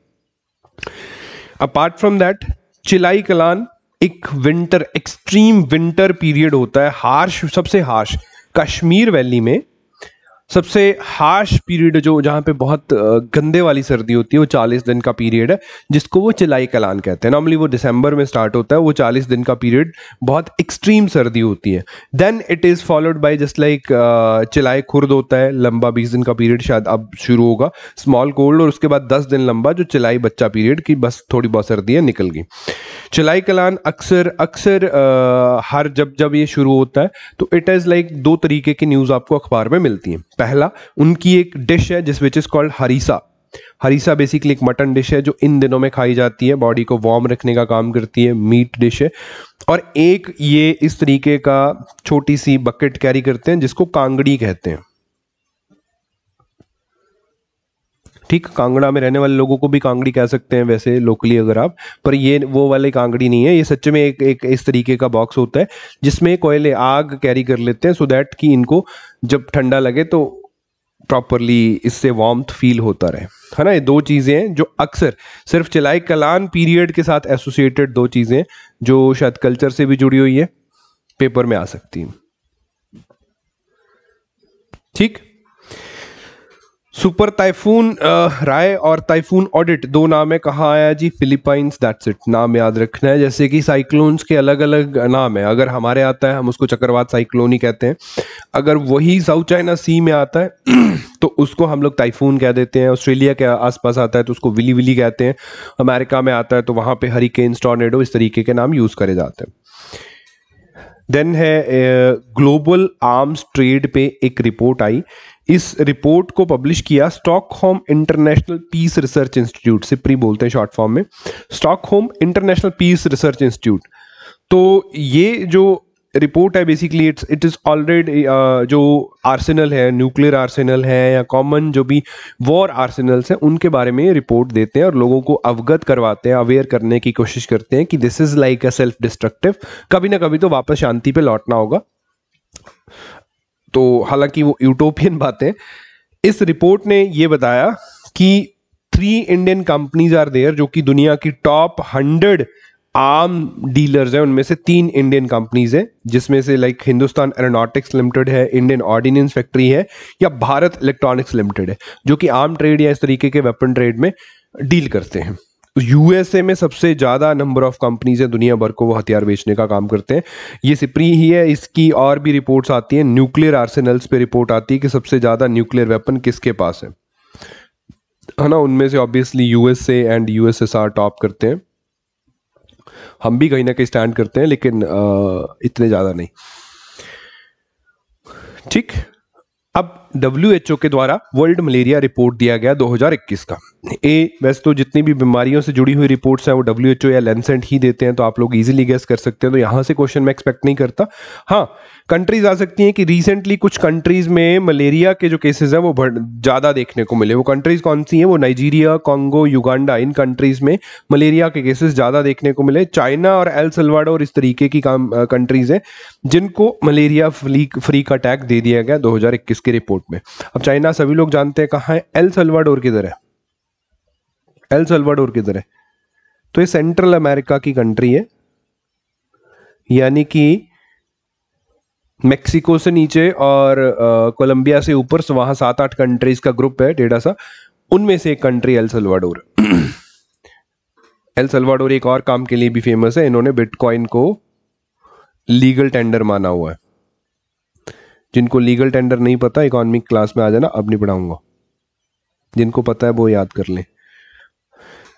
A: apart from that Chillai Kalan एक विंटर एक्सट्रीम विंटर पीरियड होता है हार्श सबसे हार्श कश्मीर वैली में सबसे हार्श पीरियड जो जहाँ पे बहुत गंदे वाली सर्दी होती है वो 40 दिन का पीरियड है जिसको वो चिलाई कलान कहते हैं नॉर्मली वो दिसंबर में स्टार्ट होता है वो 40 दिन का पीरियड बहुत एक्सट्रीम सर्दी होती है then it is followed by just like Chillai Khurd होता है लंबा 20 दिन का पीरियड शायद अब शुरू होगा स्मॉल कोल्ड और उसके बाद दस दिन लंबा जो चिलाई बच्चा पीरियड की बस थोड़ी बहुत सर्दी है निकल गई चिलाई कलान अक्सर अक्सर हर जब जब ये शुरू होता है तो इट इज़ लाइक दो तरीके की न्यूज़ आपको अखबार में मिलती हैं पहला उनकी एक डिश है जिस which is called harissa harissa basically एक मटन डिश है जो इन दिनों में खाई जाती है बॉडी को वार्म रखने का काम करती है मीट डिश है और एक ये इस तरीके का छोटी सी बकेट कैरी करते हैं जिसको कांगड़ी कहते हैं ठीक कांगड़ा में रहने वाले लोगों को भी कांगड़ी कह सकते हैं वैसे लोकली अगर आप पर ये वो वाले कांगड़ी नहीं है ये सच में एक एक इस तरीके का बॉक्स होता है जिसमें कोयले आग कैरी कर लेते हैं सो दैट कि इनको जब ठंडा लगे तो प्रॉपरली इससे वार्म फील होता रहे है ना ये दो चीज़ें हैं जो अक्सर सिर्फ चलाई कलान पीरियड के साथ एसोसिएटेड दो चीज़ें जो शायद कल्चर से भी जुड़ी हुई है पेपर में आ सकती हैं ठीक सुपर टाइफून राय और टाइफून ऑडिट दो नाम है कहाँ आया जी फिलीपाइंस दैट्स इट नाम याद रखना है जैसे कि साइक्लोन्स के अलग अलग नाम है अगर हमारे आता है हम उसको चक्रवात साइक्लोन ही कहते हैं अगर वही साउथ चाइना सी में आता है *clears throat* तो उसको हम लोग टाइफून कह देते हैं ऑस्ट्रेलिया के आसपास आता है तो उसको विली विली कहते हैं अमेरिका में आता है तो वहाँ पर हरिकेन्स टॉर्नेडो इस तरीके के नाम यूज़ करे जाते हैं देन है ग्लोबल आर्म्स ट्रेड पे एक रिपोर्ट आई इस रिपोर्ट को पब्लिश किया Stockholm international peace research institute SIPRI बोलते हैं शॉर्ट फॉर्म में home international peace research institute तो ये जो रिपोर्ट है basically it's it is already जो आर्सेनल है न्यूक्लियर आर्सेनल है या कॉमन जो भी वॉर आर्सेनल्स हैं उनके बारे में रिपोर्ट देते हैं और लोगों को अवगत करवाते हैं अवेयर करने की कोशिश करते हैं कि this is like a self destructive कभी ना कभी तो वापस शांति पे लौटना होगा तो हालांकि वो यूटोपियन बातें इस रिपोर्ट ने ये बताया कि three Indian companies are there जो कि दुनिया की टॉप हंड्रेड आम डीलर्स हैं उनमें से तीन इंडियन कंपनीज हैं जिसमें से लाइक हिंदुस्तान एरोनॉटिक्स लिमिटेड है इंडियन ऑर्डिनेंस फैक्ट्री है या भारत इलेक्ट्रॉनिक्स लिमिटेड है जो कि आम ट्रेड या इस तरीके के वेपन ट्रेड में डील करते हैं यूएसए तो में सबसे ज़्यादा नंबर ऑफ कंपनीज है दुनिया भर को वो हथियार बेचने का काम करते हैं ये सिपरी ही है इसकी और भी रिपोर्ट्स आती हैं न्यूक्लियर आर्सेनल्स पे रिपोर्ट आती है कि सबसे ज़्यादा न्यूक्लियर वेपन किसके पास है है ना उनमें से obviously USA and USSR top करते हैं हम भी कहीं ना कहीं स्टैंड करते हैं लेकिन आ, इतने ज़्यादा नहीं ठीक अब डब्ल्यू के द्वारा वर्ल्ड मलेरिया रिपोर्ट दिया गया 2021 का ए वैसे तो जितनी भी बीमारियों से जुड़ी हुई रिपोर्ट्स हैं वो डब्ल्यू या लेंसेंट ही देते हैं तो आप लोग इजीली गेस कर सकते हैं तो यहाँ से क्वेश्चन मैं एक्सपेक्ट नहीं करता हाँ कंट्रीज आ सकती हैं कि रिसेंटली कुछ कंट्रीज में मलेरिया के जो केसेज हैं वो ज़्यादा देखने को मिले वो कंट्रीज कौन सी हैं वो नाइजीरिया कॉन्गो युगांडा इन कंट्रीज में मलेरिया के केसेज ज़्यादा देखने को मिले चाइना और एल सलवाडो और इस तरीके की काम कंट्रीज हैं जिनको मलेरिया फ्री फ्री का अटैक दे दिया गया दो की रिपोर्ट रूप में अब चाइना सभी लोग जानते हैं कहा है एल सलवाडोर किधर है एल सलवाडोर किधर है तो ये सेंट्रल अमेरिका की कंट्री है यानी कि मेक्सिको से नीचे और कोलंबिया से ऊपर वहां सात आठ कंट्रीज का ग्रुप है डेढ़ा सा उनमें से एक country El Salvador El Salvador एक और काम के लिए भी फेमस है इन्होंने बिटकॉइन को लीगल टेंडर माना हुआ है जिनको लीगल टेंडर नहीं पता इकोनॉमिक क्लास में आ जाना अब नहीं पढ़ाऊंगा जिनको पता है वो याद कर लें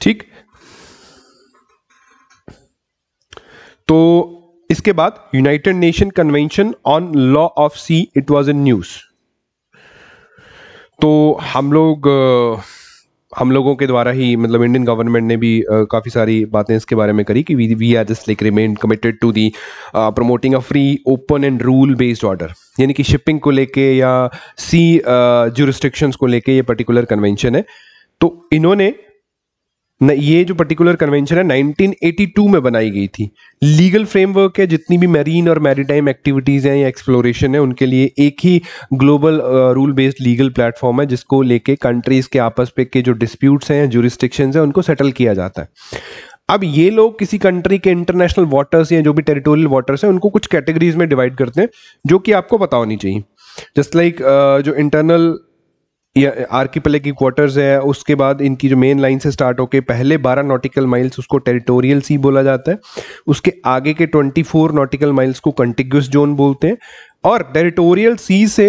A: ठीक तो इसके बाद United nation convention on law of sea it was in news तो हम लोग हम लोगों के द्वारा ही मतलब इंडियन गवर्नमेंट ने भी काफ़ी सारी बातें इसके बारे में करी कि we we are just like remain committed to the promoting a free open and rule based order यानी कि शिपिंग को लेके या सी जो रिस्ट्रिक्शंस को लेके ये पर्टिकुलर कन्वेंशन है तो इन्होंने ये जो पर्टिकुलर कन्वेंशन है 1982 में बनाई गई थी लीगल फ्रेमवर्क है जितनी भी मैरीन और मैरीटाइम एक्टिविटीज़ हैं या एक्सप्लोरेशन है उनके लिए एक ही global rule based legal platform है जिसको लेके कंट्रीज़ के आपस पे के जो डिस्प्यूट्स हैं जुरिस्टिक्शन हैं उनको सेटल किया जाता है अब ये लोग किसी कंट्री के इंटरनेशनल वाटर्स या जो भी टेरिटोरियल वाटर्स हैं उनको कुछ कैटेगरीज में डिवाइड करते हैं जो कि आपको पता होनी चाहिए जस्ट लाइक like, uh, जो इंटरनल या की क्वार्टर्स है उसके बाद इनकी जो मेन लाइन से स्टार्ट होकर पहले 12 नॉटिकल माइल्स उसको टेरिटोरियल सी बोला जाता है उसके आगे के 24 नॉटिकल माइल्स को कंटिग्यूस जोन बोलते हैं और टेरिटोरियल सी से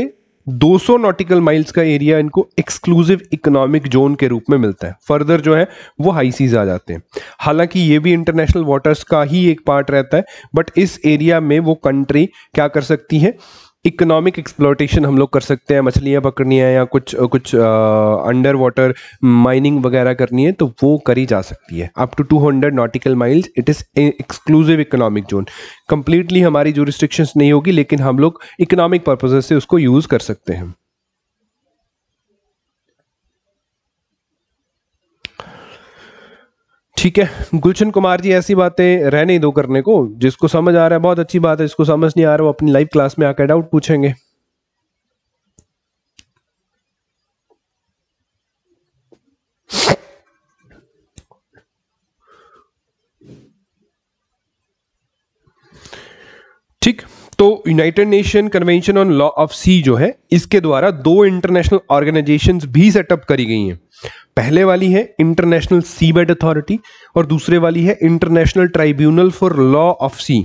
A: 200 नॉटिकल माइल्स का एरिया इनको एक्सक्लूसिव इकोनॉमिक जोन के रूप में मिलता है फर्दर जो है वो हाई सीज आ जाते हैं हालांकि ये भी इंटरनेशनल वाटर्स का ही एक पार्ट रहता है बट इस एरिया में वो कंट्री क्या कर सकती है इकोनॉमिक एक्सप्लोटेशन हम लोग कर सकते हैं मछलियाँ पकड़नी है या कुछ कुछ अंडर वाटर माइनिंग वगैरह करनी है तो वो करी जा सकती है up to two hundred nautical miles it is exclusive economic zone completely हमारी जो रिस्ट्रिक्शंस नहीं होगी लेकिन हम लोग इकोनॉमिक पर्पजेज से उसको यूज़ कर सकते हैं ठीक है गुलशन कुमार जी ऐसी बातें रहने दो करने को जिसको समझ आ रहा है बहुत अच्छी बात है जिसको समझ नहीं आ रहा वो अपनी लाइव क्लास में आकर डाउट पूछेंगे तो united nation convention on law of sea जो है इसके द्वारा दो इंटरनेशनल ऑर्गेनाइजेशंस भी सेटअप करी गई हैं पहले वाली है इंटरनेशनल सी बेड अथॉरिटी और दूसरे वाली है international tribunal for law of sea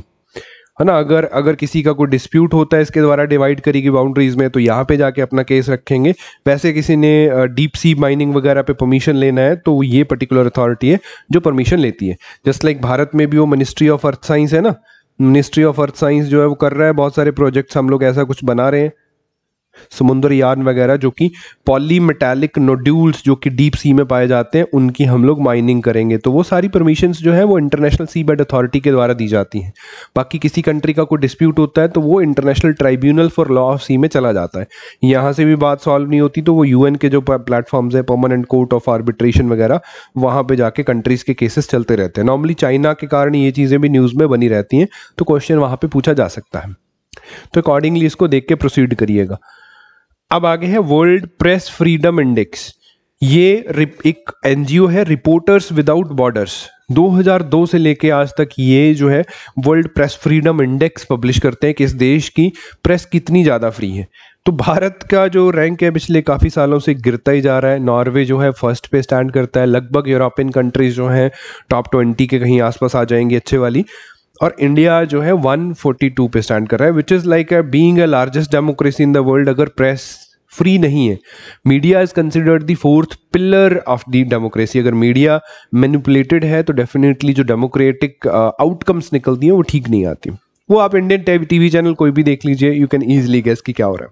A: है ना अगर अगर किसी का कोई डिस्प्यूट होता है इसके द्वारा डिवाइड करेगी बाउंड्रीज में तो यहाँ पे जाके अपना केस रखेंगे वैसे किसी ने डीप सी माइनिंग वगैरह पे परमिशन लेना है तो ये पर्टिकुलर अथॉरिटी है जो परमिशन लेती है जस्ट लाइक like भारत में भी वो मिनिस्ट्री ऑफ अर्थ साइंस है ना मिनिस्ट्री ऑफ अर्थ साइंस जो है वो कर रहा है बहुत सारे प्रोजेक्ट्स हम लोग ऐसा कुछ बना रहे हैं समुद्र यान वगैरह जो कि पॉलीमेटेलिक नोड्यूल्स जो कि डीप सी में पाए जाते हैं उनकी हम लोग माइनिंग करेंगे तो वो सारी परमिशन जो है वो इंटरनेशनल सी बेड अथॉरिटी के द्वारा दी जाती हैं बाकी किसी कंट्री का कोई डिस्प्यूट होता है तो वो international tribunal for law of sea में चला जाता है यहाँ से भी बात सॉल्व नहीं होती तो वो यू के जो प्लेटफॉर्म्स हैं परमानेंट कोर्ट ऑफ आर्बिट्रेशन वगैरह वहाँ पर जाके कंट्रीज़ के केसेस चलते रहते हैं नॉर्मली चाइना के कारण ये चीज़ें भी न्यूज़ में बनी रहती हैं तो क्वेश्चन वहाँ पर पूछा जा सकता है तो अकॉर्डिंगली इसको देख के प्रोसीड करिएगा अब आगे है वर्ल्ड प्रेस फ्रीडम इंडेक्स ये एक एनजीओ है रिपोर्टर्स विदाउट बॉर्डर्स 2002 से लेके आज तक ये जो है world press freedom index publish करते हैं कि इस देश की प्रेस कितनी ज़्यादा फ्री है तो भारत का जो रैंक है पिछले काफ़ी सालों से गिरता ही जा रहा है नॉर्वे जो है फर्स्ट पे स्टैंड करता है लगभग यूरोपियन कंट्रीज जो हैं टॉप ट्वेंटी के कहीं आसपास आ जाएंगी अच्छे वाली और इंडिया जो है 142 पे स्टैंड कर रहा है which is like being a largest democracy in the world अगर प्रेस फ्री नहीं है media is considered the fourth pillar of the democracy अगर मीडिया मैनिपुलेटेड है तो डेफिनेटली जो डेमोक्रेटिक आउटकम्स uh, निकलती हैं वो ठीक नहीं आती वो आप इंडियन टीवी चैनल कोई भी देख लीजिए यू कैन ईजिली गेस कि क्या हो रहा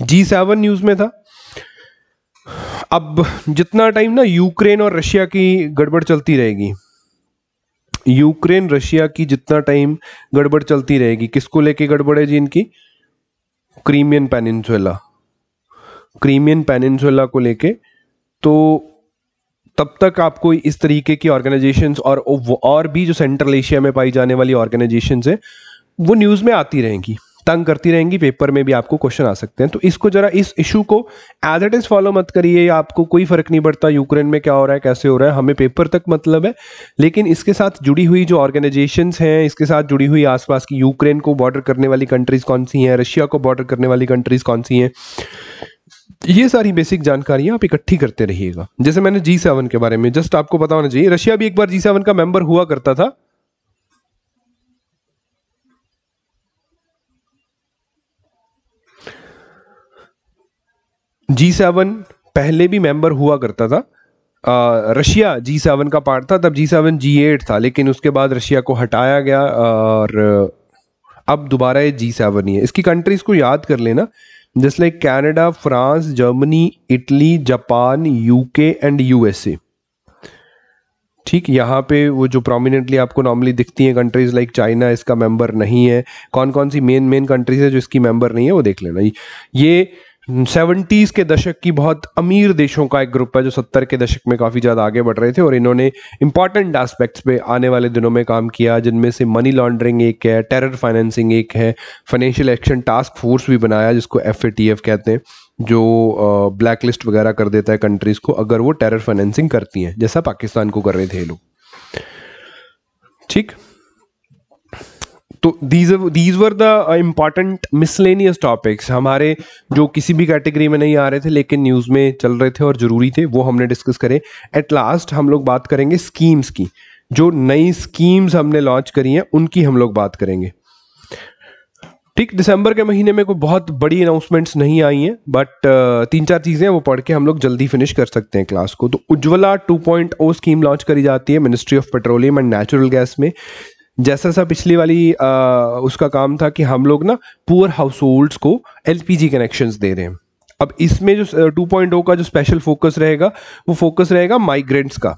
A: है जी सेवन न्यूज में था अब जितना टाइम ना यूक्रेन और रशिया की गड़बड़ चलती रहेगी यूक्रेन रशिया की जितना टाइम गड़बड़ चलती रहेगी किसको लेके गड़बड़ है जी इनकी क्रीमियन पेनिनसुला क्रीमियन पेनिनसुला को लेके तो तब तक आपको इस तरीके की ऑर्गेनाइजेशंस और और भी जो सेंट्रल एशिया में पाई जाने वाली ऑर्गेनाइजेशंस है वो न्यूज़ में आती रहेंगी तंग करती रहेंगी पेपर में भी आपको क्वेश्चन आ सकते हैं तो इसको जरा इस इशू को एज इट इज फॉलो मत करिए आपको कोई फर्क नहीं पड़ता यूक्रेन में क्या हो रहा है कैसे हो रहा है हमें पेपर तक मतलब है लेकिन इसके साथ जुड़ी हुई जो ऑर्गेनाइजेशन हैं इसके साथ जुड़ी हुई आसपास की यूक्रेन को बॉर्डर करने वाली कंट्रीज कौन सी हैं रशिया को बॉर्डर करने वाली कंट्रीज कौन सी हैं ये सारी बेसिक जानकारियां आप इकट्ठी करते रहिएगा जैसे मैंने जी सेवन के बारे में जस्ट आपको पता होना चाहिए रशिया भी एक बार जी सेवन का मेंबर हुआ करता था जी सेवन पहले भी मेंबर हुआ करता था रशिया जी सेवन का पार्ट था तब जी सेवन जी एट था लेकिन उसके बाद रशिया को हटाया गया और अब दोबारा ये जी सेवन ही है इसकी कंट्रीज़ को याद कर लेना जैसे like Canada France Germany Italy Japan UK and USA ठीक यहाँ पे वो जो प्रोमिनेंटली आपको नॉर्मली दिखती हैं कंट्रीज़ लाइक चाइना इसका मेंबर नहीं है कौन कौन सी मेन मेन कंट्रीज है जो इसकी मेंबर नहीं है वो देख लेना ये सेवेंटीज के दशक की बहुत अमीर देशों का एक ग्रुप है जो सत्तर के दशक में काफ़ी ज़्यादा आगे बढ़ रहे थे और इन्होंने इंपॉर्टेंट एस्पेक्ट्स पे आने वाले दिनों में काम किया जिनमें से मनी लॉन्ड्रिंग एक है टेरर फाइनेंसिंग एक है फाइनेंशियल एक्शन टास्क फोर्स भी बनाया जिसको एफ कहते हैं जो ब्लैक लिस्ट वगैरह कर देता है कंट्रीज़ को अगर वो टेरर फाइनेंसिंग करती हैं जैसा पाकिस्तान को कर रहे थे ये लोग ठीक तो these these were the important miscellaneous topics हमारे जो किसी भी कैटेगरी में नहीं आ रहे थे लेकिन न्यूज़ में चल रहे थे और ज़रूरी थे वो हमने डिस्कस करे एट लास्ट हम लोग बात करेंगे स्कीम्स की जो नई स्कीम्स हमने लॉन्च करी हैं उनकी हम लोग बात करेंगे ठीक दिसंबर के महीने में कोई बहुत बड़ी अनाउंसमेंट्स नहीं आई हैं बट uh, तीन चार चीज़ें वो पढ़ के हम लोग जल्दी फिनिश कर सकते हैं क्लास को तो उज्ज्वला 2.0 स्कीम लॉन्च करी जाती है ministry of petroleum and natural gas में जैसा सा पिछली वाली आ, उसका काम था कि हम लोग ना पुअर हाउस होल्ड्स को एल कनेक्शन दे रहे हैं अब इसमें जो टू पॉइंट ओ का जो स्पेशल फोकस रहेगा वो फोकस रहेगा माइग्रेंट्स का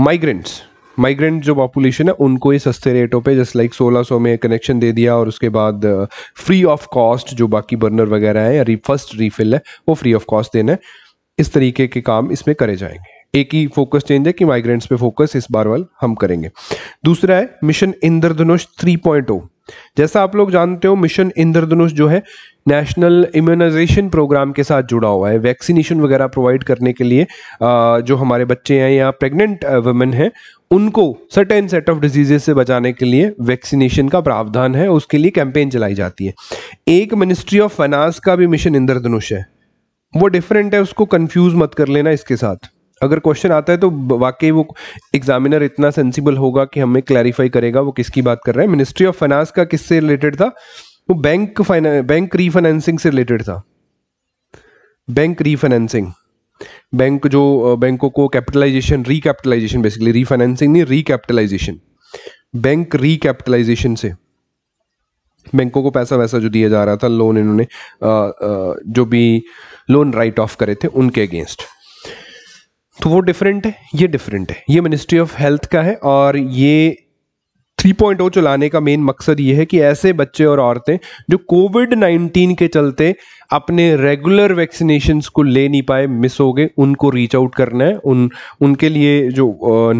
A: माइग्रेंट्स माइग्रेंट जो पॉपुलेशन है उनको ये सस्ते रेटों पे जस्ट लाइक 1600 में कनेक्शन दे दिया और उसके बाद फ्री ऑफ कॉस्ट जो बाकी बर्नर वगैरह है या फर्स्ट रीफिल है वो फ्री ऑफ कॉस्ट देना है इस तरीके के काम इसमें करे जाएंगे एक ही फोकस चेंज है कि माइग्रेंट्स पे फोकस इस बार वाल हम करेंगे दूसरा है मिशन इंद्रधनुष 3.0 जैसा आप लोग जानते हो मिशन इंद्रधनुष जो है नेशनल इम्यूनाइजेशन प्रोग्राम के साथ जुड़ा हुआ है वैक्सीनेशन वगैरह प्रोवाइड करने के लिए जो हमारे बच्चे हैं या प्रेग्नेंट वुमेन हैं उनको सर्टेन सेट ऑफ डिजीजेस से बचाने के लिए वैक्सीनेशन का प्रावधान है उसके लिए कैंपेन चलाई जाती है एक मिनिस्ट्री ऑफ फाइनेंस का भी मिशन इंद्रधनुष है वो डिफरेंट है उसको कंफ्यूज मत कर लेना इसके साथ अगर क्वेश्चन आता है तो वाकई वो एग्जामिनर इतना सेंसिबल होगा कि हमें क्लैरिफाई करेगा वो किसकी बात कर रहे हैं मिनिस्ट्री ऑफ फाइनेंस का किससे रिलेटेड था वो बैंक बैंक रीफाइनेंसिंग से रिलेटेड था बैंक रीफाइनेंसिंग बैंक जो बैंकों को कैपिटलाइजेशन रिकैपिटलाइजेशन बेसिकली रीफाइनेंसिंग नहीं रिकैपिटलाइजेशन बैंक रिकैपिटलाइजेशन से बैंकों को पैसा वैसा जो दिया जा रहा था लोन इन्होंने जो भी लोन राइट ऑफ करे थे उनके अगेंस्ट तो वो डिफरेंट है ये डिफरेंट है ये मिनिस्ट्री ऑफ हेल्थ का है और ये 3.0 चलाने का मेन मकसद ये है कि ऐसे बच्चे और औरतें जो कोविड 19 के चलते अपने रेगुलर वैक्सीनेशंस को ले नहीं पाए मिस हो गए उनको रीच आउट करना है उन उनके लिए जो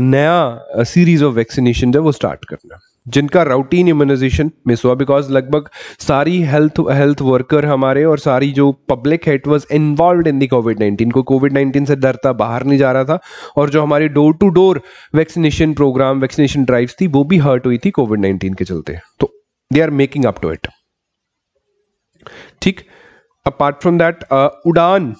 A: नया सीरीज ऑफ वैक्सीनेशन है वो स्टार्ट करना है जिनका राउटीन इम्यूनाइजेशन मिस हुआ बिकॉज लगभग सारी हेल्थ हेल्थ वर्कर हमारे और सारी जो पब्लिक है it was involve in the COVID nineteen को कोविड नाइन्टीन से डर था बाहर नहीं जा रहा था और जो हमारे door to door vaccination programme vaccination drives थी वो भी हर्ट हुई थी कोविड नाइन्टीन के चलते तो they are making up to it ठीक अपार्ट फ्रॉम दैट उड़ान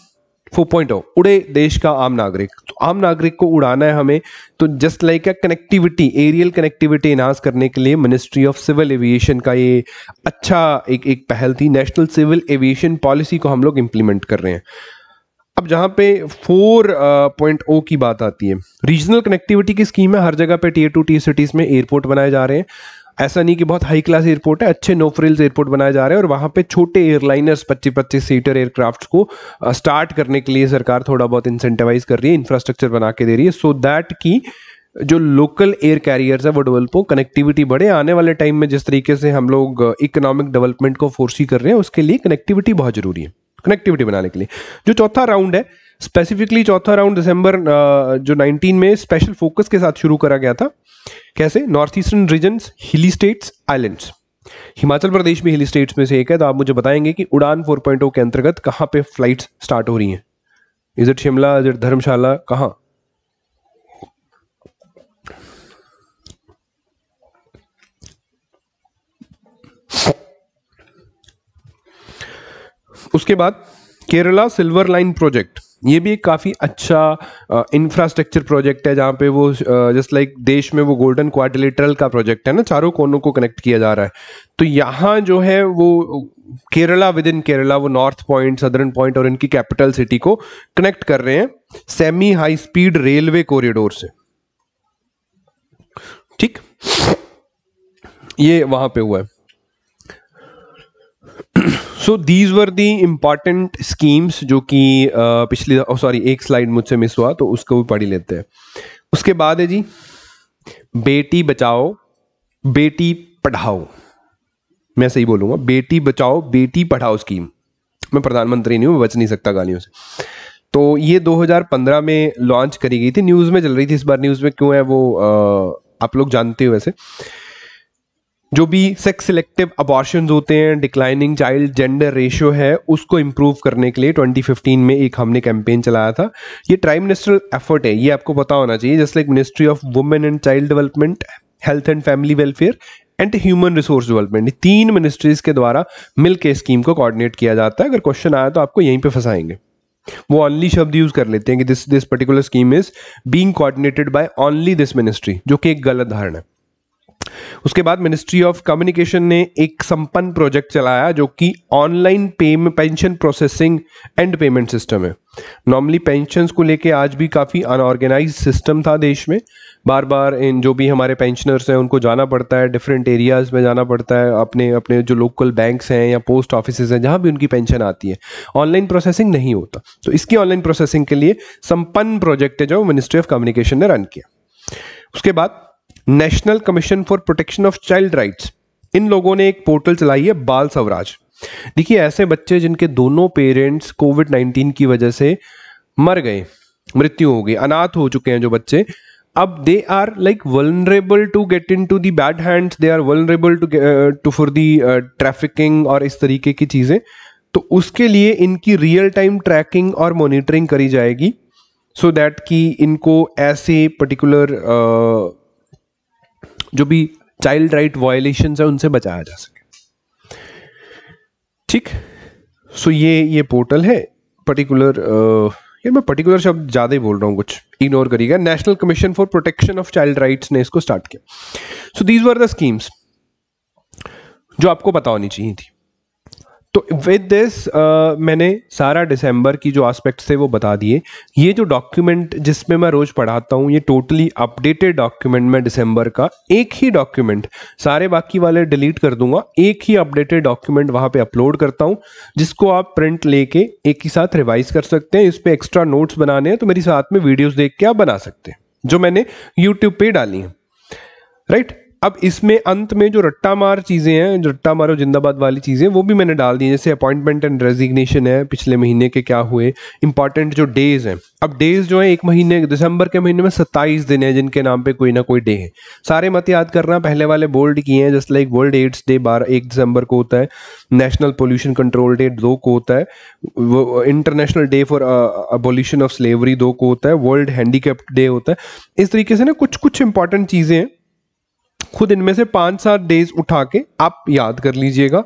A: 4.0 उड़े देश का आम नागरिक तो आम नागरिक को उड़ाना है हमें तो just like a connectivity aerial connectivity enhance करने के लिए मिनिस्ट्री ऑफ सिविल एविएशन का ये अच्छा एक एक पहल थी नेशनल सिविल एविएशन पॉलिसी को हम लोग इंप्लीमेंट कर रहे हैं अब जहां पे फोर पॉइंट ओ की बात आती है रीजनल कनेक्टिविटी की स्कीम है हर जगह पे टीयर टू टी सिटीज़ में एयरपोर्ट बनाए जा रहे हैं ऐसा नहीं कि बहुत हाई क्लास एयरपोर्ट है अच्छे नो फ्रिल्स एयरपोर्ट बनाए जा रहे हैं और वहाँ पे छोटे एयरलाइनर्स पच्चीस पच्चीस सीटर एयरक्राफ्ट को स्टार्ट करने के लिए सरकार थोड़ा बहुत इंसेंटिवाइज कर रही है इंफ्रास्ट्रक्चर बना के दे रही है सो दैट की जो लोकल एयर कैरियर्स है वो डेवलप हो कनेक्टिविटी बढ़े आने वाले टाइम में जिस तरीके से हम लोग इकोनॉमिक डेवलपमेंट को फोर्सी कर रहे हैं उसके लिए कनेक्टिविटी बहुत जरूरी है कनेक्टिविटी बनाने के लिए जो चौथा राउंड है स्पेसिफिकली चौथा राउंड दिसंबर uh, जो 19 में स्पेशल फोकस के साथ शुरू करा गया था कैसे north eastern region hilly states islands Himachal Pradesh भी हिली स्टेट्स में से एक है तो आप मुझे बताएंगे कि उड़ान 4.0 के अंतर्गत कहाँ पे फ्लाइट स्टार्ट हो रही हैं is it Shimla is it Dharamshala कहाँ उसके बाद केरला सिल्वर लाइन प्रोजेक्ट ये भी एक काफ़ी अच्छा इंफ्रास्ट्रक्चर प्रोजेक्ट है जहाँ पे वो जस्ट लाइक like देश में वो गोल्डन क्वार्टिलेटरल का प्रोजेक्ट है ना चारों कोनों को कनेक्ट किया जा रहा है तो यहाँ जो है वो केरला विद इन केरला वो नॉर्थ पॉइंट सदर्न पॉइंट और इनकी कैपिटल सिटी को कनेक्ट कर रहे हैं semi high speed railway corridor से ठीक ये वहां पे हुआ है so these were the important schemes जो कि पिछली सॉरी एक स्लाइड मुझसे मिस हुआ तो उसको भी पढ़ ही लेते हैं उसके बाद है जी बेटी बचाओ बेटी पढ़ाओ मैं सही बोलूंगा बेटी बचाओ बेटी पढ़ाओ स्कीम मैं प्रधानमंत्री नहीं हूँ बच नहीं सकता गालियों से तो ये 2015 में लॉन्च करी गई थी न्यूज़ में चल रही थी इस बार न्यूज़ में क्यों है वो आ, आप लोग जानते हो वैसे जो भी सेक्स सिलेक्टिव अबॉर्शन होते हैं डिक्लाइनिंग चाइल्ड जेंडर रेशियो है उसको इम्प्रूव करने के लिए 2015 में एक हमने कैंपेन चलाया था ये प्राइम मिनिस्टर एफर्ट है ये आपको पता होना चाहिए जैसे like ministry of women and child development health and family welfare and human resource development तीन मिनिस्ट्रीज के द्वारा मिल के स्कीम को कोऑर्डिनेट किया जाता है अगर क्वेश्चन आया तो आपको यहीं पर फंसाएंगे वो ऑनली शब्द यूज कर लेते हैं कि this this particular scheme is being coordinated by only this ministry जो कि एक गलत धारणा है उसके बाद मिनिस्ट्री ऑफ कम्युनिकेशन ने एक संपन्न प्रोजेक्ट चलाया जो कि ऑनलाइन पे pension processing and payment system है नॉर्मली पेंशन को लेके आज भी काफ़ी अनऑर्गेनाइज सिस्टम था देश में बार बार इन जो भी हमारे पेंशनर्स हैं उनको जाना पड़ता है डिफरेंट एरियाज़ में जाना पड़ता है अपने अपने जो लोकल बैंक्स हैं या पोस्ट ऑफिस हैं जहाँ भी उनकी पेंशन आती है ऑनलाइन प्रोसेसिंग नहीं होता तो इसकी ऑनलाइन प्रोसेसिंग के लिए संपन्न प्रोजेक्ट है जो मिनिस्ट्री ऑफ कम्युनिकेशन ने रन किया उसके बाद national commission for protection of child rights इन लोगों ने एक पोर्टल चलाई है बाल स्वराज देखिए ऐसे बच्चे जिनके दोनों पेरेंट्स कोविड नाइनटीन की वजह से मर गए मृत्यु हो गई अनाथ हो चुके हैं जो बच्चे अब they are like vulnerable to get into the bad hands they are vulnerable to to for the trafficking और इस तरीके की चीज़ें तो उसके लिए इनकी रियल टाइम ट्रैकिंग और मॉनिटरिंग करी जाएगी सो so दैट कि इनको ऐसे पर्टिकुलर uh, जो भी चाइल्ड राइट वायोलेशन है उनसे बचाया जा सके ठीक सो ये ये पोर्टल है पर्टिकुलर uh, ये मैं पर्टिकुलर शब्द ज़्यादा ही बोल रहा हूँ कुछ इग्नोर करिएगा national commission for protection of child rights ने इसको स्टार्ट किया so these were the schemes जो आपको पता होनी चाहिए थी तो विद दिस uh, मैंने सारा दिसंबर की जो आस्पेक्ट्स थे वो बता दिए ये जो डॉक्यूमेंट जिसमें मैं रोज़ पढ़ाता हूँ ये टोटली अपडेटेड डॉक्यूमेंट में दिसंबर का एक ही डॉक्यूमेंट सारे बाकी वाले डिलीट कर दूंगा एक ही अपडेटेड डॉक्यूमेंट वहाँ पे अपलोड करता हूँ जिसको आप प्रिंट लेके एक ही साथ रिवाइज कर सकते हैं इस पर एक्स्ट्रा नोट्स बनाने हैं तो मेरी साथ में वीडियोज़ देख के आप बना सकते हैं जो मैंने यूट्यूब पर डाली हैं राइट अब इसमें अंत में जो रट्टा मार चीज़ें हैं जो रट्टा मारो जिंदाबाद वाली चीज़ें वो भी मैंने डाल दी जैसे अपॉइंटमेंट एंड रेजिग्नेशन है पिछले महीने के क्या हुए इंपॉर्टेंट जो डेज हैं अब डेज जो है एक महीने दिसंबर के महीने में सत्ताईस दिन है जिनके नाम पे कोई ना कोई डे है सारे मत याद करना पहले वाले बोल्ड किए हैं जैसे लाइक वर्ल्ड एड्स डे बारह एक दिसंबर को होता है नेशनल पोल्यूशन कंट्रोल डे दो को होता है वो international day for abolition of slavery दो को होता है वर्ल्ड हैंडीकेप्ट डे होता है इस तरीके से ना कुछ कुछ इंपॉर्टेंट चीज़ें हैं खुद इनमें से पांच सात डेज उठा के आप याद कर लीजिएगा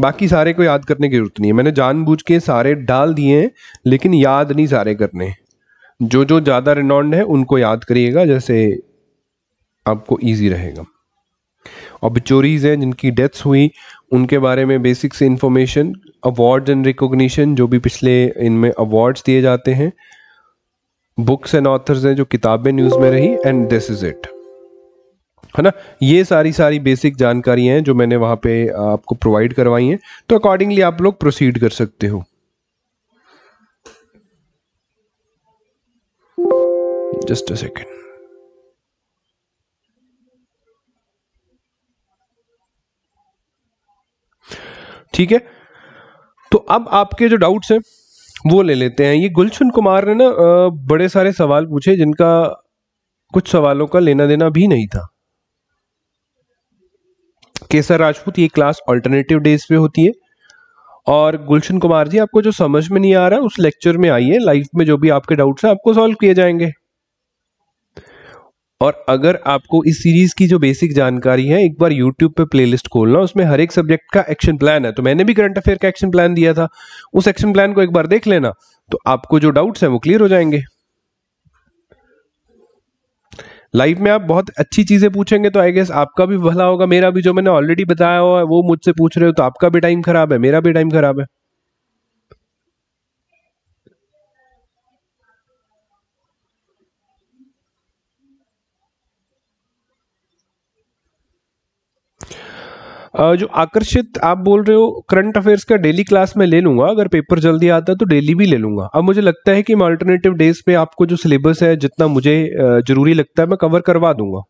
A: बाकी सारे को याद करने की जरूरत नहीं है मैंने जानबूझ के सारे डाल दिए हैं लेकिन याद नहीं सारे करने जो जो ज़्यादा रिनॉन्ड है उनको याद करिएगा जैसे आपको ईजी रहेगा और बिचोरीज हैं जिनकी डेथ्स हुई उनके बारे में बेसिक से इंफॉर्मेशन अवार्ड एंड रिकॉग्निशन जो भी पिछले इनमें अवार्ड्स दिए जाते हैं बुक्स एंड ऑथर्स हैं जो किताबें न्यूज़ में रही एंड दिस इज़ इट है ना ये सारी सारी बेसिक जानकारी हैं जो मैंने वहाँ पे आपको प्रोवाइड करवाई हैं तो अकॉर्डिंगली आप लोग प्रोसीड कर सकते हो जस्ट अ सेकेंड ठीक है तो अब आपके जो डाउट्स हैं वो ले लेते हैं ये गुलशन कुमार ने ना बड़े सारे सवाल पूछे जिनका कुछ सवालों का लेना देना भी नहीं था केसर राजपूत ये क्लास ऑल्टरनेटिव डेज पे होती है और गुलशन कुमार जी आपको जो समझ में नहीं आ रहा उस लेक्चर में आइए लाइफ में जो भी आपके डाउट्स हैं आपको सॉल्व किए जाएंगे और अगर आपको इस सीरीज की जो बेसिक जानकारी है एक बार यूट्यूब पे प्लेलिस्ट खोलना उसमें हर एक सब्जेक्ट का एक्शन प्लान है तो मैंने भी करंट अफेयर का एक्शन प्लान दिया था उस एक्शन प्लान को एक बार देख लेना तो आपको जो डाउट्स हैं वो क्लियर हो जाएंगे लाइफ में आप बहुत अच्छी चीज़ें पूछेंगे तो आई गेस आपका भी भला होगा मेरा भी जो मैंने ऑलरेडी बताया हुआ है वो मुझसे पूछ रहे हो तो आपका भी टाइम खराब है मेरा भी टाइम खराब है जो आकर्षित आप बोल रहे हो करंट अफेयर्स का डेली क्लास में ले लूंगा अगर पेपर जल्दी आता है तो डेली भी ले लूंगा अब मुझे लगता है कि मैं अल्टरनेटिव डेज पे आपको जो सिलेबस है जितना मुझे जरूरी लगता है मैं कवर करवा दूंगा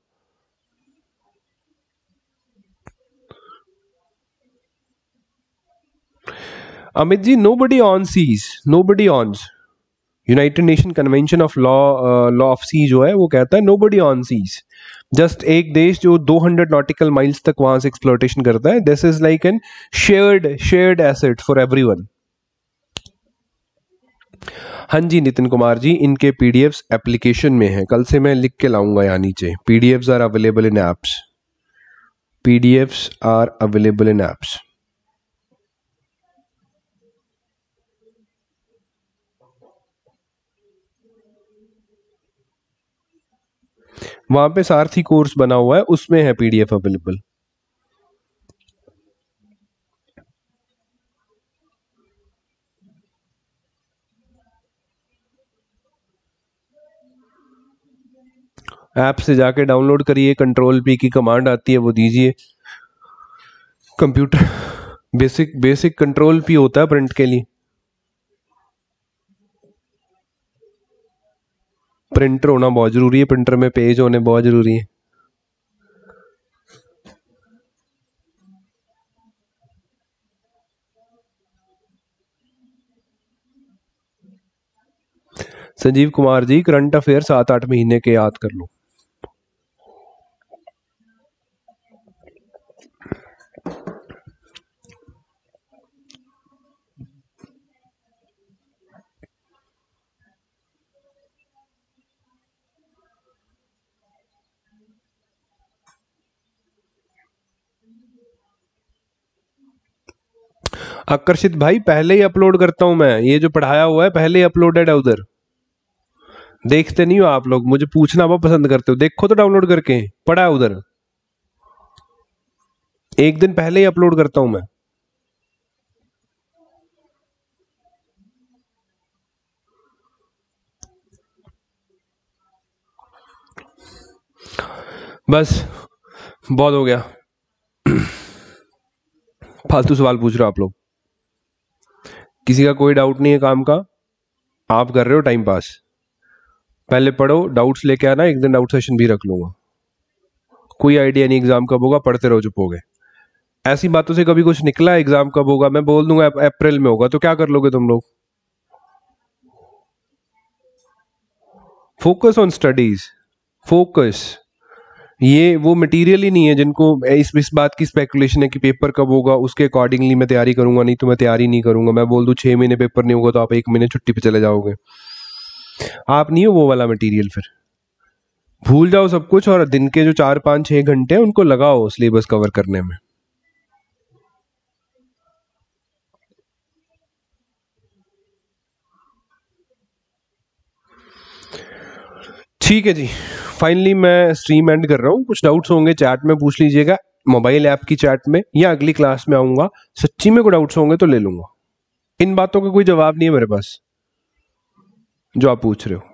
A: Amit ji nobody on seas nobody on united nation convention of law law of sea जो है वो कहता है nobody on seas just एक देश जो 200 नॉटिकल माइल्स तक वहां से एक्सप्लोटेशन करता है this is like an shared shared asset for everyone हाँ जी नितिन कुमार जी इनके पीडीएफ एप्लीकेशन में है कल से मैं लिख के लाऊंगा यहाँ नीचे PDF are available in apps PDF are available in apps वहां पे सारथी कोर्स बना हुआ है उसमें है पीडीएफ अवेलेबल ऐप से जाके डाउनलोड करिए कंट्रोल पी की कमांड आती है वो दीजिए computer basic basic control P होता है प्रिंट के लिए प्रिंटर होना बहुत ज़रूरी है प्रिंटर में पेज होने बहुत ज़रूरी है संजीव कुमार जी करंट अफेयर सात आठ महीने के याद कर लो आकर्षित भाई पहले ही अपलोड करता हूं मैं ये जो पढ़ाया हुआ है पहले ही अपलोडेड है उधर देखते नहीं हो आप लोग मुझे पूछना बहुत पसंद करते हो देखो तो डाउनलोड करके पढ़ा है उधर एक दिन पहले ही अपलोड करता हूं मैं बस बहुत हो गया फालतू सवाल पूछ रहे हो आप लोग किसी का कोई डाउट नहीं है काम का आप कर रहे हो टाइम पास पहले पढ़ो डाउट्स लेके आना एक दिन डाउट सेशन भी रख लूंगा कोई आइडिया नहीं एग्ज़ाम कब होगा पढ़ते रहो चुप हो गए ऐसी बातों से कभी कुछ निकला एग्ज़ाम कब होगा मैं बोल दूंगा अप्रैल में होगा तो क्या कर लोगे तुम लोग फोकस ऑन स्टडीज फोकस ये वो मटेरियल ही नहीं है जिनको इस इस बात की स्पेकुलेशन है कि पेपर कब होगा उसके अकॉर्डिंगली मैं तैयारी करूंगा नहीं तो मैं तैयारी नहीं करूंगा मैं बोल दूँ छः महीने पेपर नहीं होगा तो आप एक महीने छुट्टी पे चले जाओगे आप नहीं हो वो वाला मटेरियल फिर भूल जाओ सब कुछ और दिन के जो चार पाँच छः घंटे हैं उनको लगाओ सिलेबस कवर करने में ठीक है जी फाइनली मैं स्ट्रीम एंड कर रहा हूँ कुछ डाउट्स होंगे चैट में पूछ लीजिएगा मोबाइल ऐप की चैट में या अगली क्लास में आऊंगा सच्ची में कोई डाउट्स होंगे तो ले लूंगा इन बातों का कोई जवाब नहीं है मेरे पास जो आप पूछ रहे हो